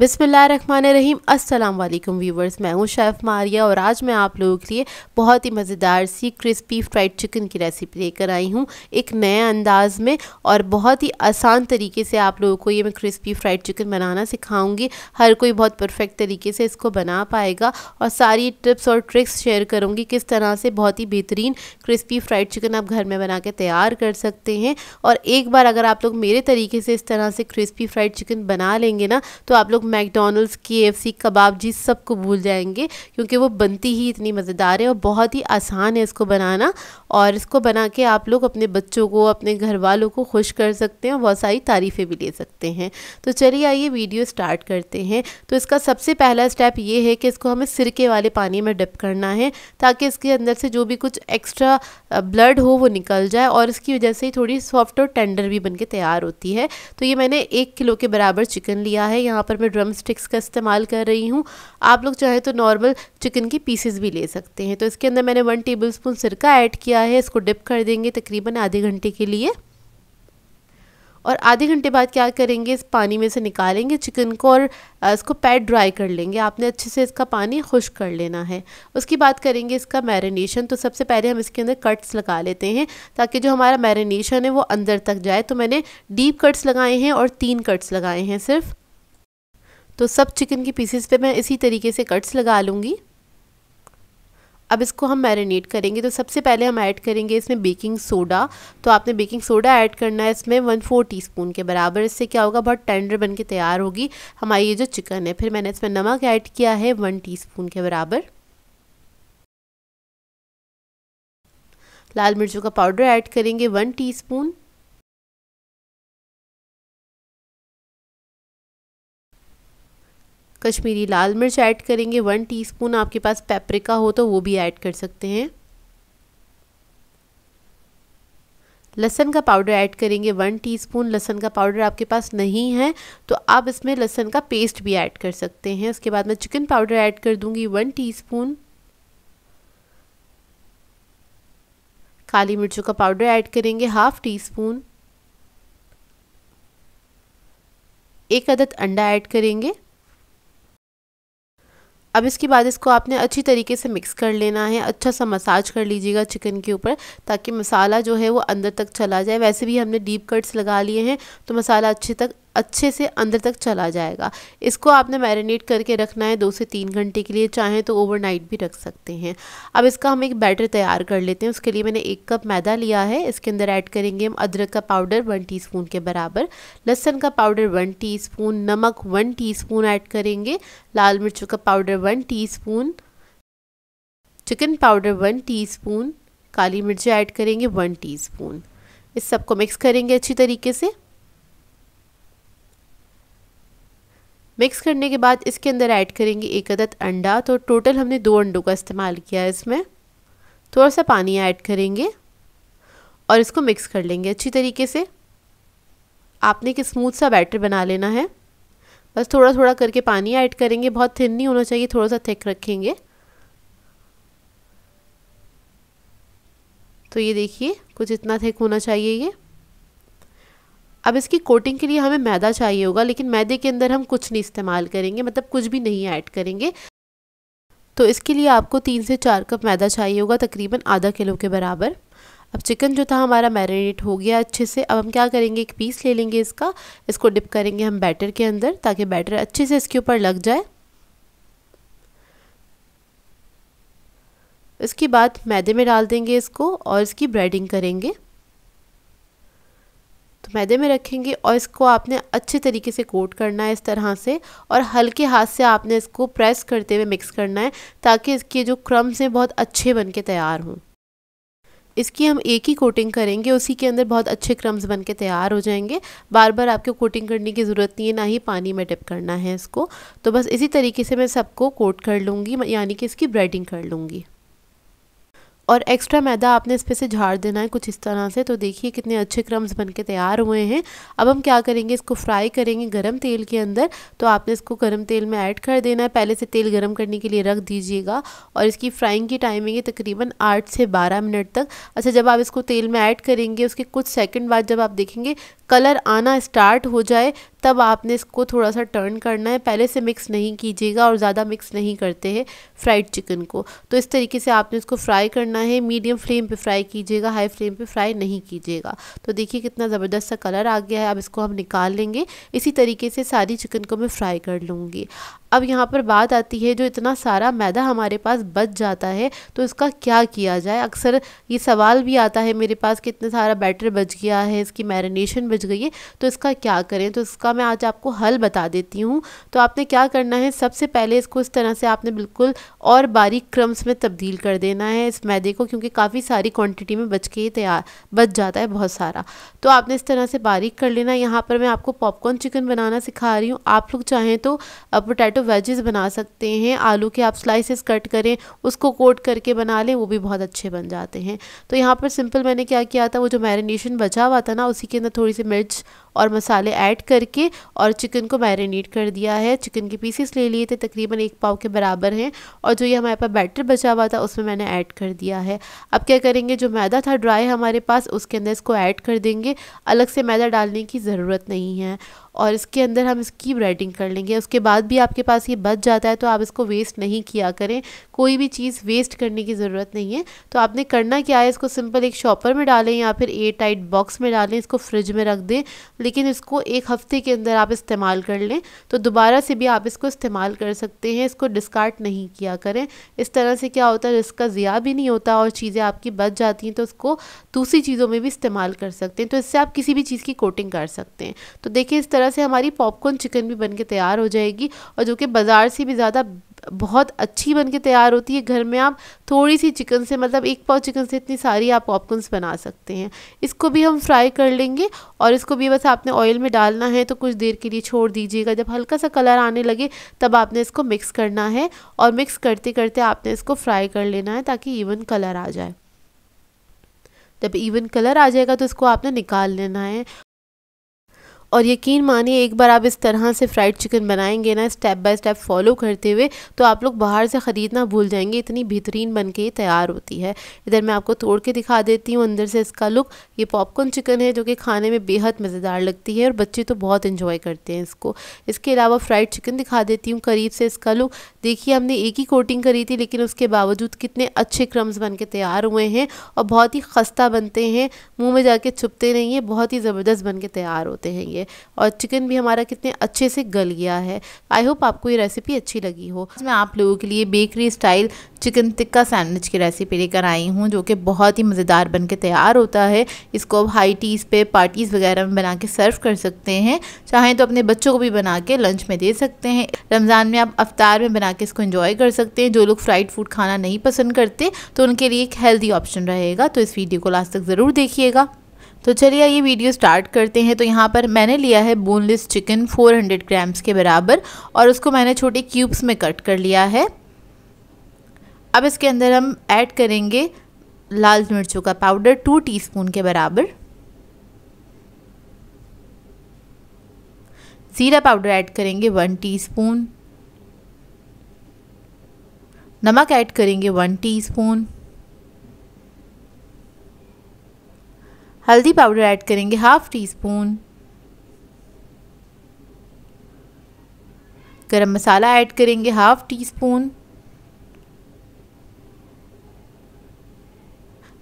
बिसमीम अल्लाम व्यूवर्स मैं हूँ शेफ़ मारिया और आज मैं आप लोगों के लिए बहुत ही मज़ेदार सी क्रिस्पी फ्राइड चिकन की रेसिपी लेकर आई हूँ एक नए अंदाज़ में और बहुत ही आसान तरीके से आप लोगों को ये मैं क्रिस्पी फ्राइड चिकन बनाना सिखाऊंगी हर कोई बहुत परफेक्ट तरीके से इसको बना पाएगा और सारी टिप्स और ट्रिक्स शेयर करूँगी किस तरह से बहुत ही बेहतरीन क्रिस्पी फ्राइड चिकन आप घर में बना के तैयार कर सकते हैं और एक बार अगर आप लोग मेरे तरीके से इस तरह से क्रिस्पी फ्राइड चिकन बना लेंगे ना तो आप लोग मैकडोनल्ड्स के एफ सी कबाब जी सबको भूल जाएंगे क्योंकि वो बनती ही इतनी मज़ेदार है और बहुत ही आसान है इसको बनाना और इसको बना के आप लोग अपने बच्चों को अपने घर वालों को खुश कर सकते हैं बहुत सारी तारीफ़ें भी ले सकते हैं तो चलिए आइए वीडियो स्टार्ट करते हैं तो इसका सबसे पहला स्टेप ये है कि इसको हमें सिरके वाले पानी में डिप करना है ताकि इसके अंदर से जो भी कुछ एक्स्ट्रा ब्लड हो वो निकल जाए और इसकी वजह से ही थोड़ी सॉफ्ट और टेंडर भी बन के तैयार होती है तो ये मैंने एक किलो के बराबर चिकन लिया है यहाँ पर मैं ड्रम स्टिक्स का इस्तेमाल कर रही हूँ आप लोग चाहे तो नॉर्मल चिकन की पीसेस भी ले सकते हैं तो इसके अंदर मैंने वन टेबल स्पून सिरका ऐड किया है इसको डिप कर देंगे तकरीबन आधे घंटे के लिए और आधे घंटे बाद क्या करेंगे इस पानी में से निकालेंगे चिकन को और इसको पैड ड्राई कर लेंगे आपने अच्छे से इसका पानी खुश कर लेना है उसकी बात करेंगे इसका मैरिनेशन तो सबसे पहले हम इसके अंदर कट्स लगा लेते हैं ताकि जो हमारा मैरिनेशन है वो अंदर तक जाए तो मैंने डीप कट्स लगाए हैं और तीन कट्स लगाए हैं सिर्फ तो सब चिकन के पीसेस पे मैं इसी तरीके से कट्स लगा लूँगी अब इसको हम मैरिनेट करेंगे तो सबसे पहले हम ऐड करेंगे इसमें बेकिंग सोडा तो आपने बेकिंग सोडा ऐड करना है इसमें वन फोर टी के बराबर इससे क्या होगा बहुत टेंडर बन के तैयार होगी हमारी ये जो चिकन है फिर मैंने इसमें नमक ऐड किया है वन टी के बराबर लाल मिर्चों का पाउडर ऐड करेंगे वन टी कश्मीरी लाल मिर्च ऐड करेंगे वन टीस्पून आपके पास पेपरिका हो तो वो भी ऐड कर सकते हैं लहसन का पाउडर ऐड करेंगे वन टीस्पून लहसन का पाउडर आपके पास नहीं है तो आप इसमें लहसन का पेस्ट भी ऐड कर सकते हैं उसके बाद मैं चिकन पाउडर ऐड कर दूंगी वन टीस्पून काली मिर्चों का पाउडर ऐड करेंगे हाफ टी स्पून एक अदद अंडा ऐड करेंगे अब इसके बाद इसको आपने अच्छी तरीके से मिक्स कर लेना है अच्छा सा मसाज कर लीजिएगा चिकन के ऊपर ताकि मसाला जो है वो अंदर तक चला जाए वैसे भी हमने डीप कट्स लगा लिए हैं तो मसाला अच्छे तक अच्छे से अंदर तक चला जाएगा इसको आपने मैरिनेट करके रखना है दो से तीन घंटे के लिए चाहें तो ओवरनाइट भी रख सकते हैं अब इसका हम एक बैटर तैयार कर लेते हैं उसके लिए मैंने एक कप मैदा लिया है इसके अंदर ऐड करेंगे हम अदरक का पाउडर वन टीस्पून के बराबर लहसन का पाउडर वन टी नमक वन टी ऐड करेंगे लाल मिर्च का powder one T chicken powder one T काली मिर्ची ऐड करेंगे वन टी इस सबको मिक्स करेंगे अच्छी तरीके से मिक्स करने के बाद इसके अंदर ऐड करेंगे एक अदद अंडा तो टोटल हमने दो अंडों का इस्तेमाल किया है इसमें थोड़ा सा पानी ऐड करेंगे और इसको मिक्स कर लेंगे अच्छी तरीके से आपने एक स्मूथ सा बैटर बना लेना है बस थोड़ा थोड़ा करके पानी ऐड करेंगे बहुत थिन नहीं होना चाहिए थोड़ा सा थिक रखेंगे तो ये देखिए कुछ इतना थिक होना चाहिए ये अब इसकी कोटिंग के लिए हमें मैदा चाहिए होगा लेकिन मैदे के अंदर हम कुछ नहीं इस्तेमाल करेंगे मतलब कुछ भी नहीं ऐड करेंगे तो इसके लिए आपको तीन से चार कप मैदा चाहिए होगा तकरीबन आधा किलो के बराबर अब चिकन जो था हमारा मैरिनेट हो गया अच्छे से अब हम क्या करेंगे एक पीस ले लेंगे इसका इसको डिप करेंगे हम बैटर के अंदर ताकि बैटर अच्छे से इसके ऊपर लग जाए इसके बाद मैदे में डाल देंगे इसको और इसकी ब्रेडिंग करेंगे तो मैदे में रखेंगे और इसको आपने अच्छे तरीके से कोट करना है इस तरह से और हल्के हाथ से आपने इसको प्रेस करते हुए मिक्स करना है ताकि इसके जो क्रम्स हैं बहुत अच्छे बन के तैयार हों इसकी हम एक ही कोटिंग करेंगे उसी के अंदर बहुत अच्छे क्रम्स बन के तैयार हो जाएंगे बार बार आपको कोटिंग करने की ज़रूरत नहीं है ना ही पानी में डिप करना है इसको तो बस इसी तरीके से मैं सबको कोट कर लूँगी यानी कि इसकी ब्रेडिंग कर लूँगी और एक्स्ट्रा मैदा आपने इस पर से झाड़ देना है कुछ इस तरह से तो देखिए कितने अच्छे क्रम्स बन के तैयार हुए हैं अब हम क्या करेंगे इसको फ्राई करेंगे गर्म तेल के अंदर तो आपने इसको गर्म तेल में ऐड कर देना है पहले से तेल गर्म करने के लिए रख दीजिएगा और इसकी फ्राइंग की टाइमिंग है तकरीबन आठ से बारह मिनट तक अच्छा जब आप इसको तेल में ऐड करेंगे उसके कुछ सेकेंड बाद जब आप देखेंगे कलर आना स्टार्ट हो जाए तब आपने इसको थोड़ा सा टर्न करना है पहले से मिक्स नहीं कीजिएगा और ज़्यादा मिक्स नहीं करते हैं फ्राइड चिकन को तो इस तरीके से आपने इसको फ्राई करना है मीडियम फ्लेम पे फ्राई कीजिएगा हाई फ्लेम पे फ्राई नहीं कीजिएगा तो देखिए कितना ज़बरदस्त सा कलर आ गया है अब इसको हम निकाल लेंगे इसी तरीके से सारी चिकन को मैं फ्राई कर लूँगी अब यहाँ पर बात आती है जो इतना सारा मैदा हमारे पास बच जाता है तो इसका क्या किया जाए अक्सर ये सवाल भी आता है मेरे पास कि इतना सारा बैटर बच गया है इसकी मैरिनेशन बच गई है तो इसका क्या करें तो इसका मैं आज आपको हल बता देती हूँ तो आपने क्या करना है सबसे पहले इसको इस तरह से आपने बिल्कुल और बारीक क्रम्स में तब्दील कर देना है इस मैदे को क्योंकि काफ़ी सारी क्वान्टिटी में बच के तैयार बच जाता है बहुत सारा तो आपने इस तरह से बारीक कर लेना यहाँ पर मैं आपको पॉपकॉर्न चिकन बनाना सिखा रही हूँ आप लोग चाहें तो पोटैटो पोटैटो वेजेस बना सकते हैं आलू के आप स्लाइसेस कट करें उसको कोट करके बना लें वो भी बहुत अच्छे बन जाते हैं तो यहाँ पर सिंपल मैंने क्या किया था वो जो मैरिनेशन बचा हुआ था ना उसी के अंदर थोड़ी सी मिर्च और मसाले ऐड करके और चिकन को मैरिनेट कर दिया है चिकन के पीसेस ले लिए थे तकरीबन एक पाव के बराबर हैं और जो ये हमारे पास बैटर बचा हुआ था उसमें मैंने ऐड कर दिया है अब क्या करेंगे जो मैदा था ड्राई हमारे पास उसके अंदर इसको ऐड कर देंगे अलग से मैदा डालने की ज़रूरत नहीं है और इसके अंदर हम इसकी ब्रेडिंग कर लेंगे उसके बाद भी आपके पास ये बच जाता है तो आप इसको वेस्ट नहीं किया करें कोई भी चीज़ वेस्ट करने की ज़रूरत नहीं है तो आपने करना क्या है इसको सिंपल एक शॉपर में डालें या फिर एयर टाइट बॉक्स में डालें इसको फ्रिज में रख दें लेकिन इसको एक हफ्ते के अंदर आप इस्तेमाल कर लें तो दोबारा से भी आप इसको इस्तेमाल कर सकते हैं इसको डिस्कार्ड नहीं किया करें इस तरह से क्या होता है इसका ज़िया भी नहीं होता और चीज़ें आपकी बच जाती हैं तो उसको दूसरी चीज़ों में भी इस्तेमाल कर सकते हैं तो इससे आप किसी भी चीज़ की कोटिंग कर सकते हैं तो देखिए इस तरह से हमारी पॉपकॉर्न चिकन भी बन के तैयार हो जाएगी और जो कि बाज़ार से भी ज़्यादा बहुत अच्छी बन के तैयार होती है घर में आप थोड़ी सी चिकन से मतलब एक पाव चिकन से इतनी सारी आप पॉपकॉर्नस बना सकते हैं इसको भी हम फ्राई कर लेंगे और इसको भी बस आपने ऑयल में डालना है तो कुछ देर के लिए छोड़ दीजिएगा जब हल्का सा कलर आने लगे तब आपने इसको मिक्स करना है और मिक्स करते करते आपने इसको फ्राई कर लेना है ताकि इवन कलर आ जाए जब इवन कलर आ जाएगा तो इसको आपने निकाल लेना है और यकीन मानिए एक बार आप इस तरह से फ्राइड चिकन बनाएंगे ना स्टेप बाय स्टेप फॉलो करते हुए तो आप लोग बाहर से ख़रीदना भूल जाएंगे इतनी बेहतरीन बन के तैयार होती है इधर मैं आपको तोड़ के दिखा देती हूँ अंदर से इसका लुक ये पॉपकॉर्न चिकन है जो कि खाने में बेहद मज़ेदार लगती है और बच्चे तो बहुत इन्जॉय करते हैं इसको इसके अलावा फ्राइड चिकन दिखा देती हूँ करीब से इसका लुक देखिए हमने एक ही कोटिंग करी थी लेकिन उसके बावजूद कितने अच्छे क्रम्स बन के तैयार हुए हैं और बहुत ही खस्ता बनते हैं मुँह में जाके छुपते नहीं है बहुत ही ज़बरदस्त बन के तैयार होते हैं ये चाहिए और चिकन भी हमारा कितने अच्छे से गल गया है आई होप आपको ये रेसिपी अच्छी लगी हो मैं आप लोगों के लिए bakery style chicken tikka sandwich की रेसिपी लेकर आई हूँ जो कि बहुत ही मज़ेदार बन के तैयार होता है इसको आप हाई टीज़ पे पार्टीज़ वगैरह में बना के सर्व कर सकते हैं चाहें तो अपने बच्चों को भी बना के लंच में दे सकते हैं रमज़ान में आप अफ्तार में बना के इसको इन्जॉय कर सकते हैं जो लोग फ्राइड फूड खाना नहीं पसंद करते तो उनके लिए एक हेल्दी ऑप्शन रहेगा तो इस वीडियो को लास्ट तक ज़रूर देखिएगा तो चलिए ये वीडियो स्टार्ट करते हैं तो यहाँ पर मैंने लिया है बोनलेस चिकन 400 ग्राम्स के बराबर और उसको मैंने छोटे क्यूब्स में कट कर लिया है अब इसके अंदर हम ऐड करेंगे लाल मिर्चों का पाउडर टू टीस्पून के बराबर ज़ीरा पाउडर ऐड करेंगे वन टीस्पून नमक ऐड करेंगे वन टीस्पून हल्दी पाउडर ऐड करेंगे हाफ टी स्पून गरम मसाला ऐड करेंगे हाफ टी स्पून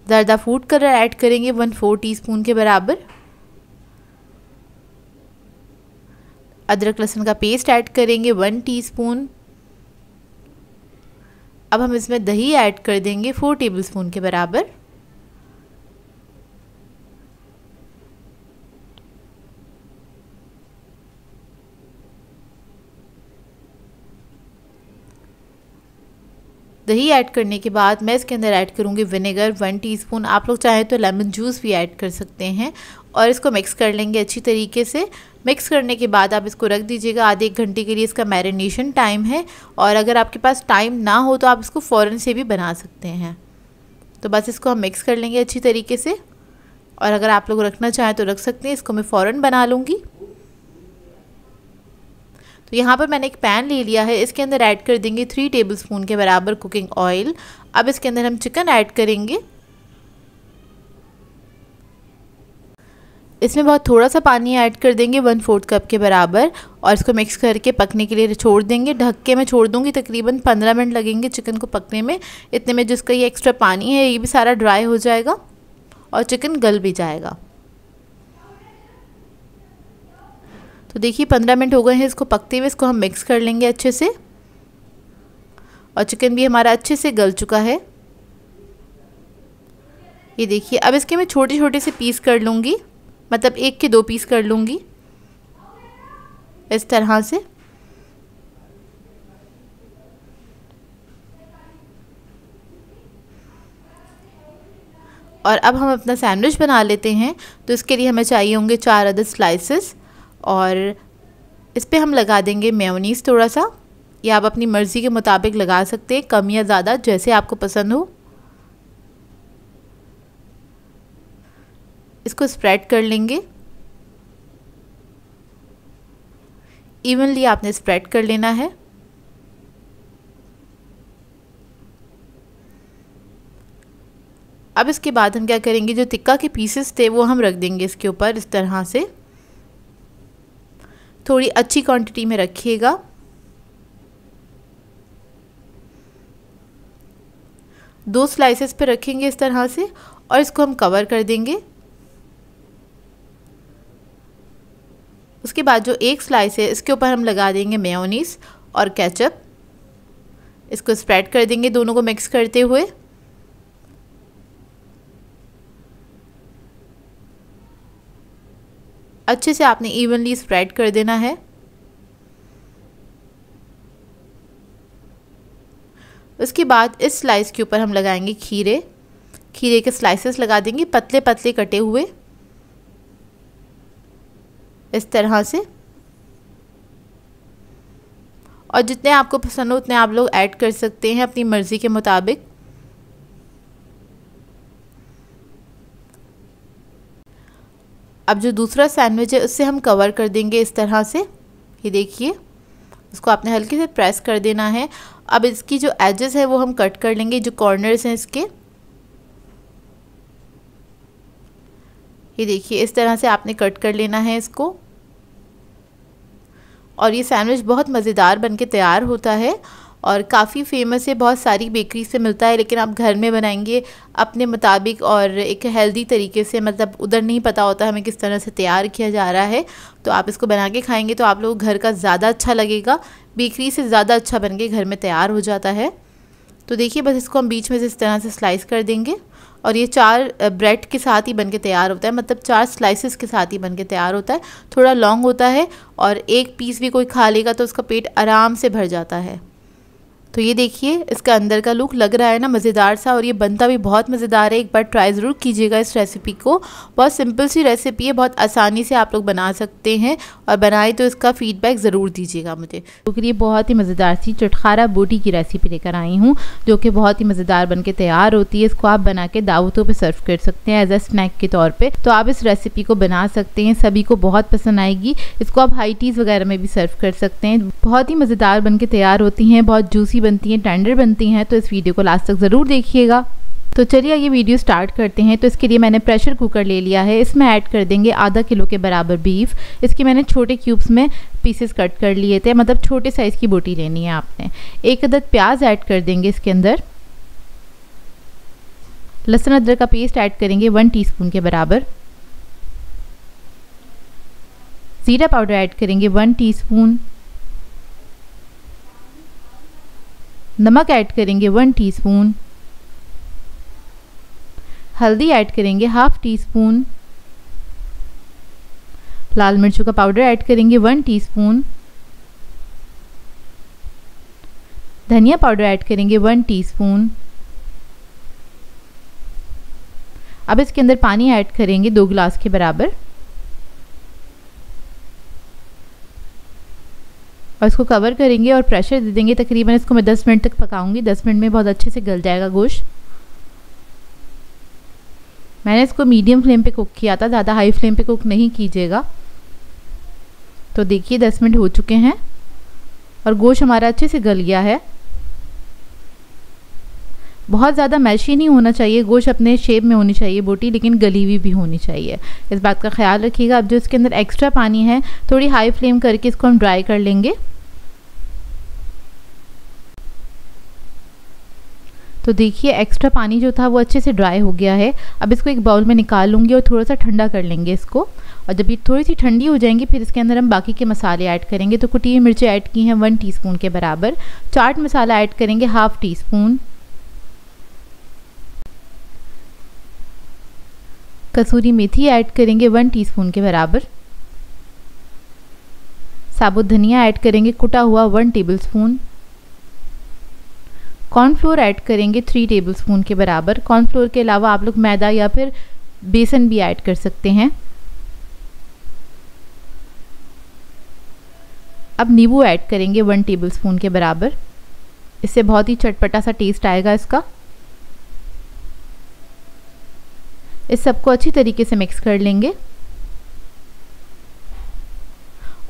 ज़रदा फूड कलर ऐड करेंगे वन फोर टी स्पून के बराबर अदरक लहसुन का पेस्ट ऐड करेंगे वन टीस्पून अब हम इसमें दही ऐड कर देंगे फोर टेबलस्पून के बराबर दही ऐड करने के बाद मैं इसके अंदर ऐड करूँगी विनेगर वन टीस्पून आप लोग चाहें तो लेमन जूस भी ऐड कर सकते हैं और इसको मिक्स कर लेंगे अच्छी तरीके से मिक्स करने के बाद आप इसको रख दीजिएगा आधे एक घंटे के लिए इसका मैरिनेशन टाइम है और अगर आपके पास टाइम ना हो तो आप इसको फ़ौर से भी बना सकते हैं तो बस इसको हम मिक्स कर लेंगे अच्छी तरीके से और अगर आप लोग रखना चाहें तो रख सकते हैं इसको मैं फ़ौरन बना लूँगी तो यहाँ पर मैंने एक पैन ले लिया है इसके अंदर ऐड कर देंगे थ्री टेबल स्पून के बराबर कुकिंग ऑयल अब इसके अंदर हम चिकन ऐड करेंगे इसमें बहुत थोड़ा सा पानी ऐड कर देंगे वन फोर्थ कप के बराबर और इसको मिक्स करके पकने के लिए छोड़ देंगे ढक के मैं छोड़ दूंगी तकरीबन पंद्रह मिनट लगेंगे चिकन को पकने में इतने में जिसका ये एक्स्ट्रा पानी है ये भी सारा ड्राई हो जाएगा और चिकन गल भी जाएगा तो देखिए पंद्रह मिनट हो गए हैं इसको पकते हुए इसको हम मिक्स कर लेंगे अच्छे से और चिकन भी हमारा अच्छे से गल चुका है ये देखिए अब इसके मैं छोटे छोटे से पीस कर लूँगी मतलब एक के दो पीस कर लूँगी इस तरह से और अब हम अपना सैंडविच बना लेते हैं तो इसके लिए हमें चाहिए होंगे चार अदर स्लाइसेस और इस पर हम लगा देंगे मेयोनीज़ थोड़ा सा या आप अपनी मर्ज़ी के मुताबिक लगा सकते हैं कम या ज़्यादा जैसे आपको पसंद हो इसको स्प्रेड कर लेंगे इवनली आपने स्प्रेड कर लेना है अब इसके बाद हम क्या करेंगे जो टिक्का के पीसेस थे वो हम रख देंगे इसके ऊपर इस तरह से थोड़ी अच्छी क्वांटिटी में रखिएगा दो स्लाइसेस पे रखेंगे इस तरह से और इसको हम कवर कर देंगे उसके बाद जो एक स्लाइस है इसके ऊपर हम लगा देंगे मेयोनीस और केचप इसको स्प्रेड कर देंगे दोनों को मिक्स करते हुए अच्छे से आपने इवनली स्प्रेड कर देना है उसके बाद इस स्लाइस के ऊपर हम लगाएंगे खीरे खीरे के स्लाइसेस लगा देंगे पतले पतले कटे हुए इस तरह से और जितने आपको पसंद हो उतने आप लोग ऐड कर सकते हैं अपनी मर्ज़ी के मुताबिक अब जो दूसरा सैंडविच है उससे हम कवर कर देंगे इस तरह से ये देखिए इसको आपने हल्के से प्रेस कर देना है अब इसकी जो एजेस है वो हम कट कर लेंगे जो कॉर्नर्स हैं इसके ये देखिए इस तरह से आपने कट कर लेना है इसको और ये सैंडविच बहुत मज़ेदार बनके तैयार होता है और काफ़ी फेमस है बहुत सारी बेकरी से मिलता है लेकिन आप घर में बनाएंगे अपने मुताबिक और एक हेल्दी तरीके से मतलब उधर नहीं पता होता हमें किस तरह से तैयार किया जा रहा है तो आप इसको बना के खाएंगे तो आप लोग घर का ज़्यादा अच्छा लगेगा बेकरी से ज़्यादा अच्छा बन के घर में तैयार हो जाता है तो देखिए बस इसको हम बीच में से इस तरह से स्लाइस कर देंगे और ये चार ब्रेड के साथ ही बन के तैयार होता है मतलब चार स्लाइसेस के साथ ही बन के तैयार होता है थोड़ा लॉन्ग होता है और एक पीस भी कोई खा लेगा तो उसका पेट आराम से भर जाता है तो ये देखिए इसका अंदर का लुक लग रहा है ना मज़ेदार सा और ये बनता भी बहुत मज़ेदार है एक बार ट्राई ज़रूर कीजिएगा इस रेसिपी को बहुत सिंपल सी रेसिपी है बहुत आसानी से आप लोग बना सकते हैं और बनाए तो इसका फीडबैक ज़रूर दीजिएगा मुझे क्योंकि तो ये बहुत ही मज़ेदार सी चटखारा बूटी की रेसिपी लेकर आई हूँ जो कि बहुत ही मज़ेदार बन के तैयार होती है इसको आप बना के दावतों पर सर्व कर सकते हैं एज अ स्नैक के तौर पर तो आप इस रेसिपी को बना सकते हैं सभी को बहुत पसंद आएगी इसको आप हाई टीज़ वगैरह में भी सर्व कर सकते हैं बहुत ही मज़ेदार बन के तैयार होती हैं बहुत जूसी बनती हैं टेंडर बनती हैं तो इस वीडियो को लास्ट तक ज़रूर देखिएगा तो चलिए ये वीडियो स्टार्ट करते हैं तो इसके लिए मैंने प्रेशर कुकर ले लिया है इसमें ऐड कर देंगे आधा किलो के बराबर बीफ इसके मैंने छोटे क्यूब्स में पीसेस कट कर लिए थे मतलब छोटे साइज़ की बोटी लेनी है आपने एक अदद प्याज ऐड कर देंगे इसके अंदर लहसुन अदरक का पेस्ट ऐड करेंगे वन टी के बराबर ज़ीरा पाउडर ऐड करेंगे वन टी नमक ऐड करेंगे वन टीस्पून हल्दी ऐड करेंगे हाफ टी स्पून लाल मिर्चों का पाउडर ऐड करेंगे वन टीस्पून धनिया पाउडर ऐड करेंगे वन टीस्पून अब इसके अंदर पानी ऐड करेंगे दो गिलास के बराबर और इसको कवर करेंगे और प्रेशर दे देंगे तकरीबन इसको मैं 10 मिनट तक पकाऊंगी 10 मिनट में बहुत अच्छे से गल जाएगा गोश्त मैंने इसको मीडियम फ्लेम पे कुक किया था ज़्यादा हाई फ्लेम पे कुक नहीं कीजिएगा तो देखिए 10 मिनट हो चुके हैं और गोश्त हमारा अच्छे से गल गया है बहुत ज़्यादा मैशी नहीं होना चाहिए गोश्त अपने शेप में होनी चाहिए बोटी लेकिन गली हुई भी होनी चाहिए इस बात का ख्याल रखिएगा अब जो इसके अंदर एक्स्ट्रा पानी है थोड़ी हाई फ्लेम करके इसको हम ड्राई कर लेंगे तो देखिए एक्स्ट्रा पानी जो था वो अच्छे से ड्राई हो गया है अब इसको एक बाउल में निकाल लूँगी और थोड़ा सा ठंडा कर लेंगे इसको और जब ये थोड़ी सी ठंडी हो जाएंगी फिर इसके अंदर हम बाकी के मसाले ऐड करेंगे तो कुटी मिर्चें ऐड की हैं वन टीस्पून के बराबर चाट मसाला ऐड करेंगे हाफ़ टी स्पून कसूरी मेथी ऐड करेंगे वन टीस्पून के बराबर साबुत धनिया ऐड करेंगे कुटा हुआ one tablespoon cornflour add करेंगे थ्री टेबल स्पून के बराबर कॉर्नफ्लोर के अलावा आप लोग मैदा या फिर बेसन भी ऐड कर सकते हैं अब नींबू ऐड करेंगे वन टेबल स्पून के बराबर इससे बहुत ही चटपटा सा टेस्ट आएगा इसका इस सबको अच्छी तरीके से मिक्स कर लेंगे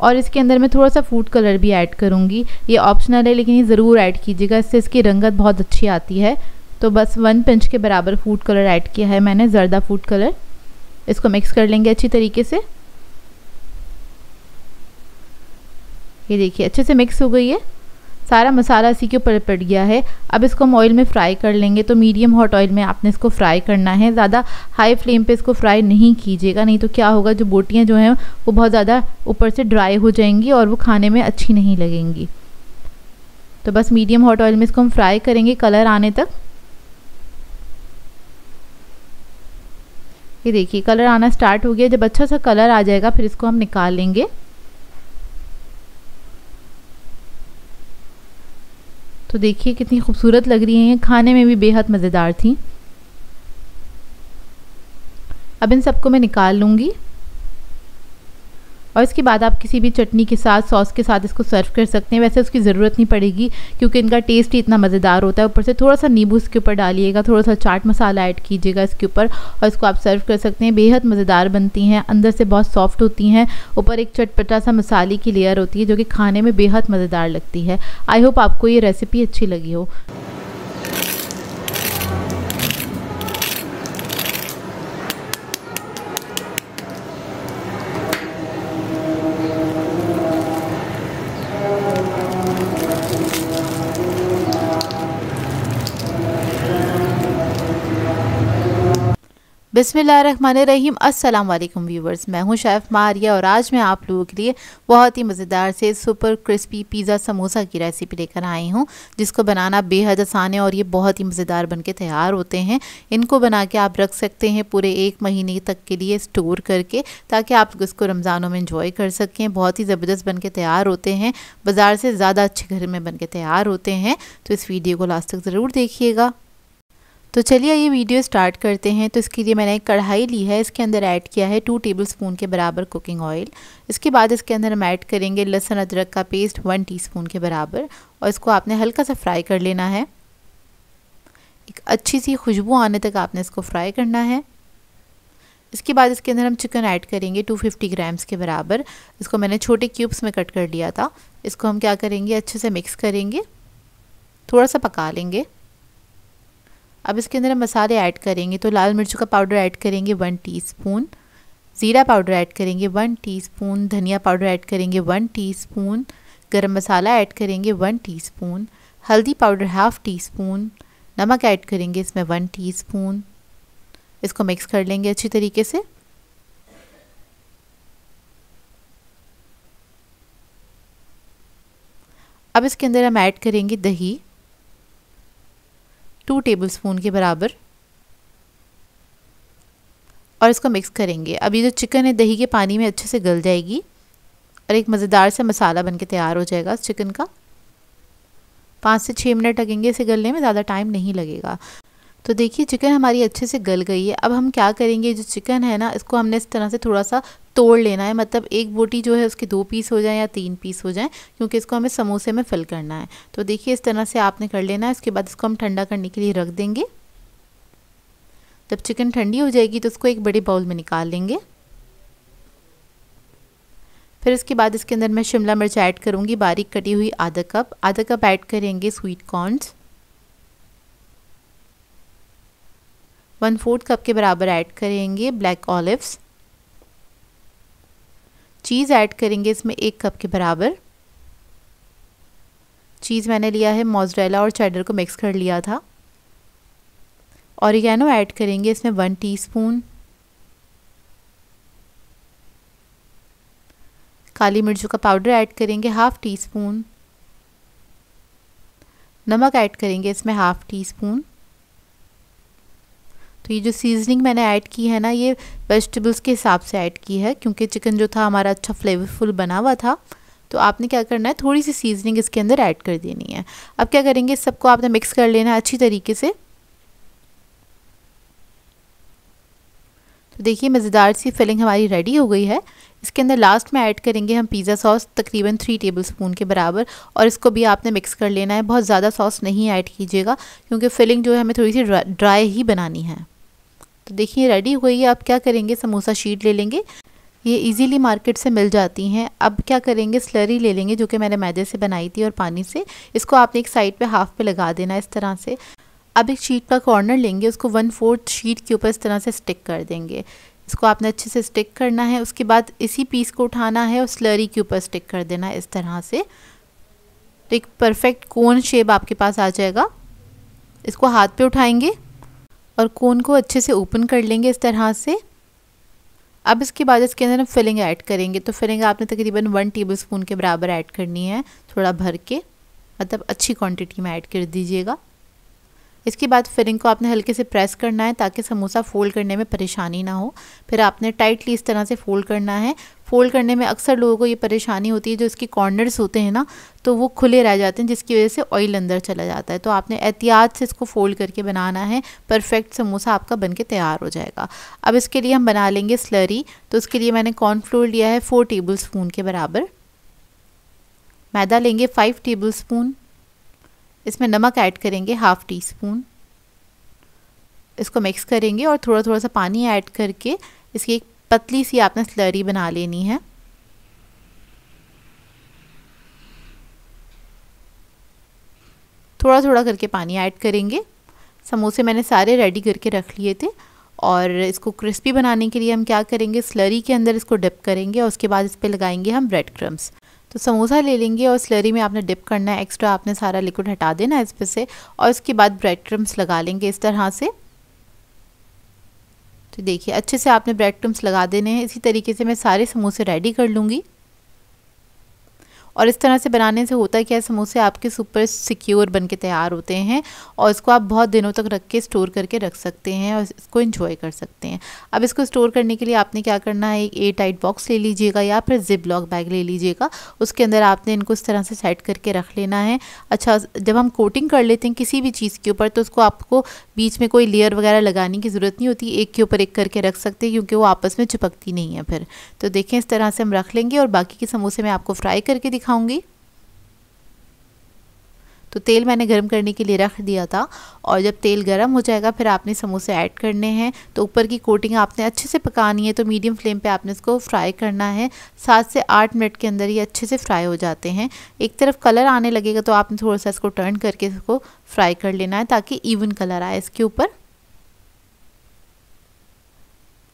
और इसके अंदर मैं थोड़ा सा फूड कलर भी ऐड करूँगी ये ऑप्शनल है लेकिन ये ज़रूर ऐड कीजिएगा इससे इसकी रंगत बहुत अच्छी आती है तो बस वन पिंच के बराबर फूड कलर ऐड किया है मैंने ज़रदा फूड कलर इसको मिक्स कर लेंगे अच्छी तरीके से ये देखिए अच्छे से मिक्स हो गई है सारा मसाला इसी के ऊपर पड़ गया है अब इसको हम ऑयल में फ्राई कर लेंगे तो मीडियम हॉट ऑयल में आपने इसको फ्राई करना है ज़्यादा हाई फ्लेम पे इसको फ्राई नहीं कीजिएगा नहीं तो क्या होगा जो बोटियाँ जो हैं वो बहुत ज़्यादा ऊपर से ड्राई हो जाएंगी और वो खाने में अच्छी नहीं लगेंगी तो बस मीडियम हॉट ऑयल में इसको हम फ्राई करेंगे कलर आने तक ये देखिए कलर आना स्टार्ट हो गया जब अच्छा सा कलर आ जाएगा फिर इसको हम निकाल लेंगे तो देखिए कितनी खूबसूरत लग रही हैं खाने में भी बेहद मज़ेदार थी अब इन सबको मैं निकाल लूँगी और इसके बाद आप किसी भी चटनी के साथ सॉस के साथ इसको सर्व कर सकते हैं वैसे उसकी ज़रूरत नहीं पड़ेगी क्योंकि इनका टेस्ट ही इतना मज़ेदार होता है ऊपर से थोड़ा सा नींबू इसके ऊपर डालिएगा थोड़ा सा चाट मसाला ऐड कीजिएगा इसके ऊपर और इसको आप सर्व कर सकते हैं बेहद मज़ेदार बनती हैं अंदर से बहुत सॉफ्ट होती हैं ऊपर एक चटपटा सा मसाले की लेयर होती है जो कि खाने में बेहद मज़ेदार लगती है आई होप आपको ये रेसिपी अच्छी लगी हो बिसमीम अल्लाम व्यूवर्स मैं हूं शेफ़ मारिया और आज मैं आप लोगों के लिए बहुत ही मज़ेदार से सुपर क्रिस्पी पिज़्ज़ा समोसा की रेसिपी लेकर आई हूं जिसको बनाना बेहद आसान है और ये बहुत ही मज़ेदार बनके तैयार होते हैं इनको बना के आप रख सकते हैं पूरे एक महीने तक के लिए स्टोर करके ताकि आप इसको रमज़ानों में इंजॉय कर सकें बहुत ही ज़बरदस्त बन के तैयार होते हैं बाज़ार से ज़्यादा अच्छे घर में बन के तैयार होते हैं तो इस वीडियो को लास्ट तक ज़रूर देखिएगा तो चलिए ये वीडियो स्टार्ट करते हैं तो इसके लिए मैंने एक कढ़ाई ली है इसके अंदर ऐड किया है टू टेबल स्पून के बराबर कुकिंग ऑयल इसके बाद इसके अंदर हम ऐड करेंगे लहसुन अदरक का पेस्ट वन टीस्पून के बराबर और इसको आपने हल्का सा फ्राई कर लेना है एक अच्छी सी खुशबू आने तक आपने इसको फ्राई करना है इसके बाद इसके अंदर हम चिकन ऐड करेंगे 250 ग्राम्स के बराबर इसको मैंने छोटे क्यूब्स में कट कर लिया था इसको हम क्या करेंगे अच्छे से मिक्स करेंगे थोड़ा सा पका लेंगे अब इसके अंदर हम मसाले ऐड करेंगे तो लाल मिर्च का पाउडर ऐड करेंगे वन टीस्पून ज़ीरा पाउडर ऐड करेंगे वन टीस्पून धनिया पाउडर ऐड करेंगे वन टीस्पून गरम मसाला ऐड करेंगे वन टीस्पून हल्दी पाउडर हाफ़ टी स्पून नमक ऐड करेंगे इसमें वन स्पून इसको मिक्स कर लेंगे अच्छी तरीके से अब इसके अंदर हम ऐड करेंगे दही टू टेबल स्पून के बराबर और इसको मिक्स करेंगे अभी जो चिकन है दही के पानी में अच्छे से गल जाएगी और एक मज़ेदार सा मसाला बन के तैयार हो जाएगा चिकन का पाँच से छः मिनट लगेंगे इसे गलने में ज़्यादा टाइम नहीं लगेगा तो देखिए चिकन हमारी अच्छे से गल गई है अब हम क्या करेंगे जो चिकन है ना इसको हमने इस तरह से थोड़ा सा तोड़ लेना है मतलब एक बोटी जो है उसके दो पीस हो जाए या तीन पीस हो जाए क्योंकि इसको हमें समोसे में फिल करना है तो देखिए इस तरह से आपने कर लेना है उसके बाद इसको हम ठंडा करने के लिए रख देंगे जब चिकन ठंडी हो जाएगी तो उसको एक बड़े बाउल में निकाल लेंगे फिर इसके बाद इसके अंदर मैं शिमला मिर्च ऐड करूँगी बारीक कटी हुई आधा कप आधा कप ऐड करेंगे sweet corns one fourth cup के बराबर ऐड करेंगे ब्लैक ऑलिव्स चीज़ ऐड करेंगे इसमें एक कप के बराबर चीज़ मैंने लिया है मोजरेला और चैडर को मिक्स कर लिया था ऑरिगेनो ऐड करेंगे इसमें वन टीस्पून काली मिर्चों का पाउडर ऐड करेंगे हाफ़ टी स्पून नमक ऐड करेंगे इसमें हाफ़ टी स्पून तो ये जो सीजनिंग मैंने ऐड की है ना ये वेजिटेबल्स के हिसाब से ऐड की है क्योंकि चिकन जो था हमारा अच्छा फ्लेवरफुल बना हुआ था तो आपने क्या करना है थोड़ी सी सीजनिंग इसके अंदर ऐड कर देनी है अब क्या करेंगे सबको आपने मिक्स कर लेना है अच्छी तरीके से तो देखिए मज़ेदार सी फिलिंग हमारी रेडी हो गई है इसके अंदर लास्ट में ऐड करेंगे हम पिज़्ज़ा सॉस तकरीबन थ्री टेबल स्पून के बराबर और इसको भी आपने मिक्स कर लेना है बहुत ज़्यादा सॉस नहीं ऐड कीजिएगा क्योंकि फिलिंग जो है हमें थोड़ी सी ड्राई ही बनानी है तो देखिए रेडी हुई है अब क्या करेंगे समोसा शीट ले लेंगे ये इजीली मार्केट से मिल जाती हैं अब क्या करेंगे स्लरी ले लेंगे जो कि मैंने मैदे से बनाई थी और पानी से इसको आपने एक साइड पे हाफ पे लगा देना इस तरह से अब एक शीट का कॉर्नर लेंगे उसको वन फोर्थ शीट के ऊपर इस तरह से स्टिक कर देंगे इसको आपने अच्छे से स्टिक करना है उसके बाद इसी पीस को उठाना है और स्लरी के ऊपर स्टिक कर देना है इस तरह से तो एक परफेक्ट कोन शेप आपके पास आ जाएगा इसको हाथ पे उठाएंगे और कोन को अच्छे से ओपन कर लेंगे इस तरह से अब इसके बाद इसके अंदर हम फिलिंग ऐड करेंगे तो फिलिंग आपने तकरीबन वन टेबल स्पून के बराबर ऐड करनी है थोड़ा भर के मतलब अच्छी क्वांटिटी में ऐड कर दीजिएगा इसके बाद फिलिंग को आपने हल्के से प्रेस करना है ताकि समोसा फोल्ड करने में परेशानी ना हो फिर आपने टाइटली इस तरह से फोल्ड करना है फोल्ड करने में अक्सर लोगों को ये परेशानी होती है जो इसके कॉर्नर्स होते हैं ना तो वो खुले रह जाते हैं जिसकी वजह से ऑयल अंदर चला जाता है तो आपने एहतियात से इसको फोल्ड करके बनाना है परफेक्ट समोसा आपका बन के तैयार हो जाएगा अब इसके लिए हम बना लेंगे स्लरी तो उसके लिए मैंने कॉर्नफ्लोर लिया है फ़ोर टेबल स्पून के बराबर मैदा लेंगे फ़ाइव टेबल स्पून इसमें नमक ऐड करेंगे हाफ़ टी स्पून इसको मिक्स करेंगे और थोड़ा थोड़ा सा पानी ऐड करके इसकी एक पतली सी आपने स्लरी बना लेनी है थोड़ा थोड़ा करके पानी ऐड करेंगे समोसे मैंने सारे रेडी करके रख लिए थे और इसको क्रिस्पी बनाने के लिए हम क्या करेंगे स्लरी के अंदर इसको डिप करेंगे और उसके बाद इस पर लगाएंगे हम ब्रेड क्रम्स तो समोसा ले लेंगे और स्लरी में आपने डिप करना है एक्स्ट्रा आपने सारा लिक्विड हटा देना इस पर से और उसके बाद ब्रेड क्रम्स लगा लेंगे इस तरह से तो देखिए अच्छे से आपने ब्रेड क्रम्स लगा देने हैं इसी तरीके से मैं सारे समोसे रेडी कर लूँगी और इस तरह से बनाने से होता क्या है समोसे आपके सुपर सिक्योर बन के तैयार होते हैं और इसको आप बहुत दिनों तक रख के स्टोर करके रख सकते हैं और इसको इन्जॉय कर सकते हैं अब इसको स्टोर करने के लिए आपने क्या करना है एक ए टाइट बॉक्स ले लीजिएगा या फिर जिप लॉक बैग ले लीजिएगा उसके अंदर आपने इनको इस तरह से सेट करके रख लेना है अच्छा जब हम कोटिंग कर लेते हैं किसी भी चीज़ के ऊपर तो उसको आपको बीच में कोई लेयर वगैरह लगाने की ज़रूरत नहीं होती एक के ऊपर एक करके रख सकते हैं क्योंकि वो आपस में चिपकती नहीं है फिर तो देखें इस तरह से हम रख लेंगे और बाकी के समोसे मैं आपको फ्राई करके दिखा दिखाऊंगी तो तेल मैंने गर्म करने के लिए रख दिया था और जब तेल गर्म हो जाएगा फिर आपने समोसे ऐड करने हैं तो ऊपर की कोटिंग आपने अच्छे से पकानी है तो मीडियम फ्लेम पे आपने इसको फ्राई करना है सात से आठ मिनट के अंदर ये अच्छे से फ्राई हो जाते हैं एक तरफ कलर आने लगेगा तो आपने थोड़ा सा इसको टर्न करके इसको फ्राई कर लेना है ताकि इवन कलर आए इसके ऊपर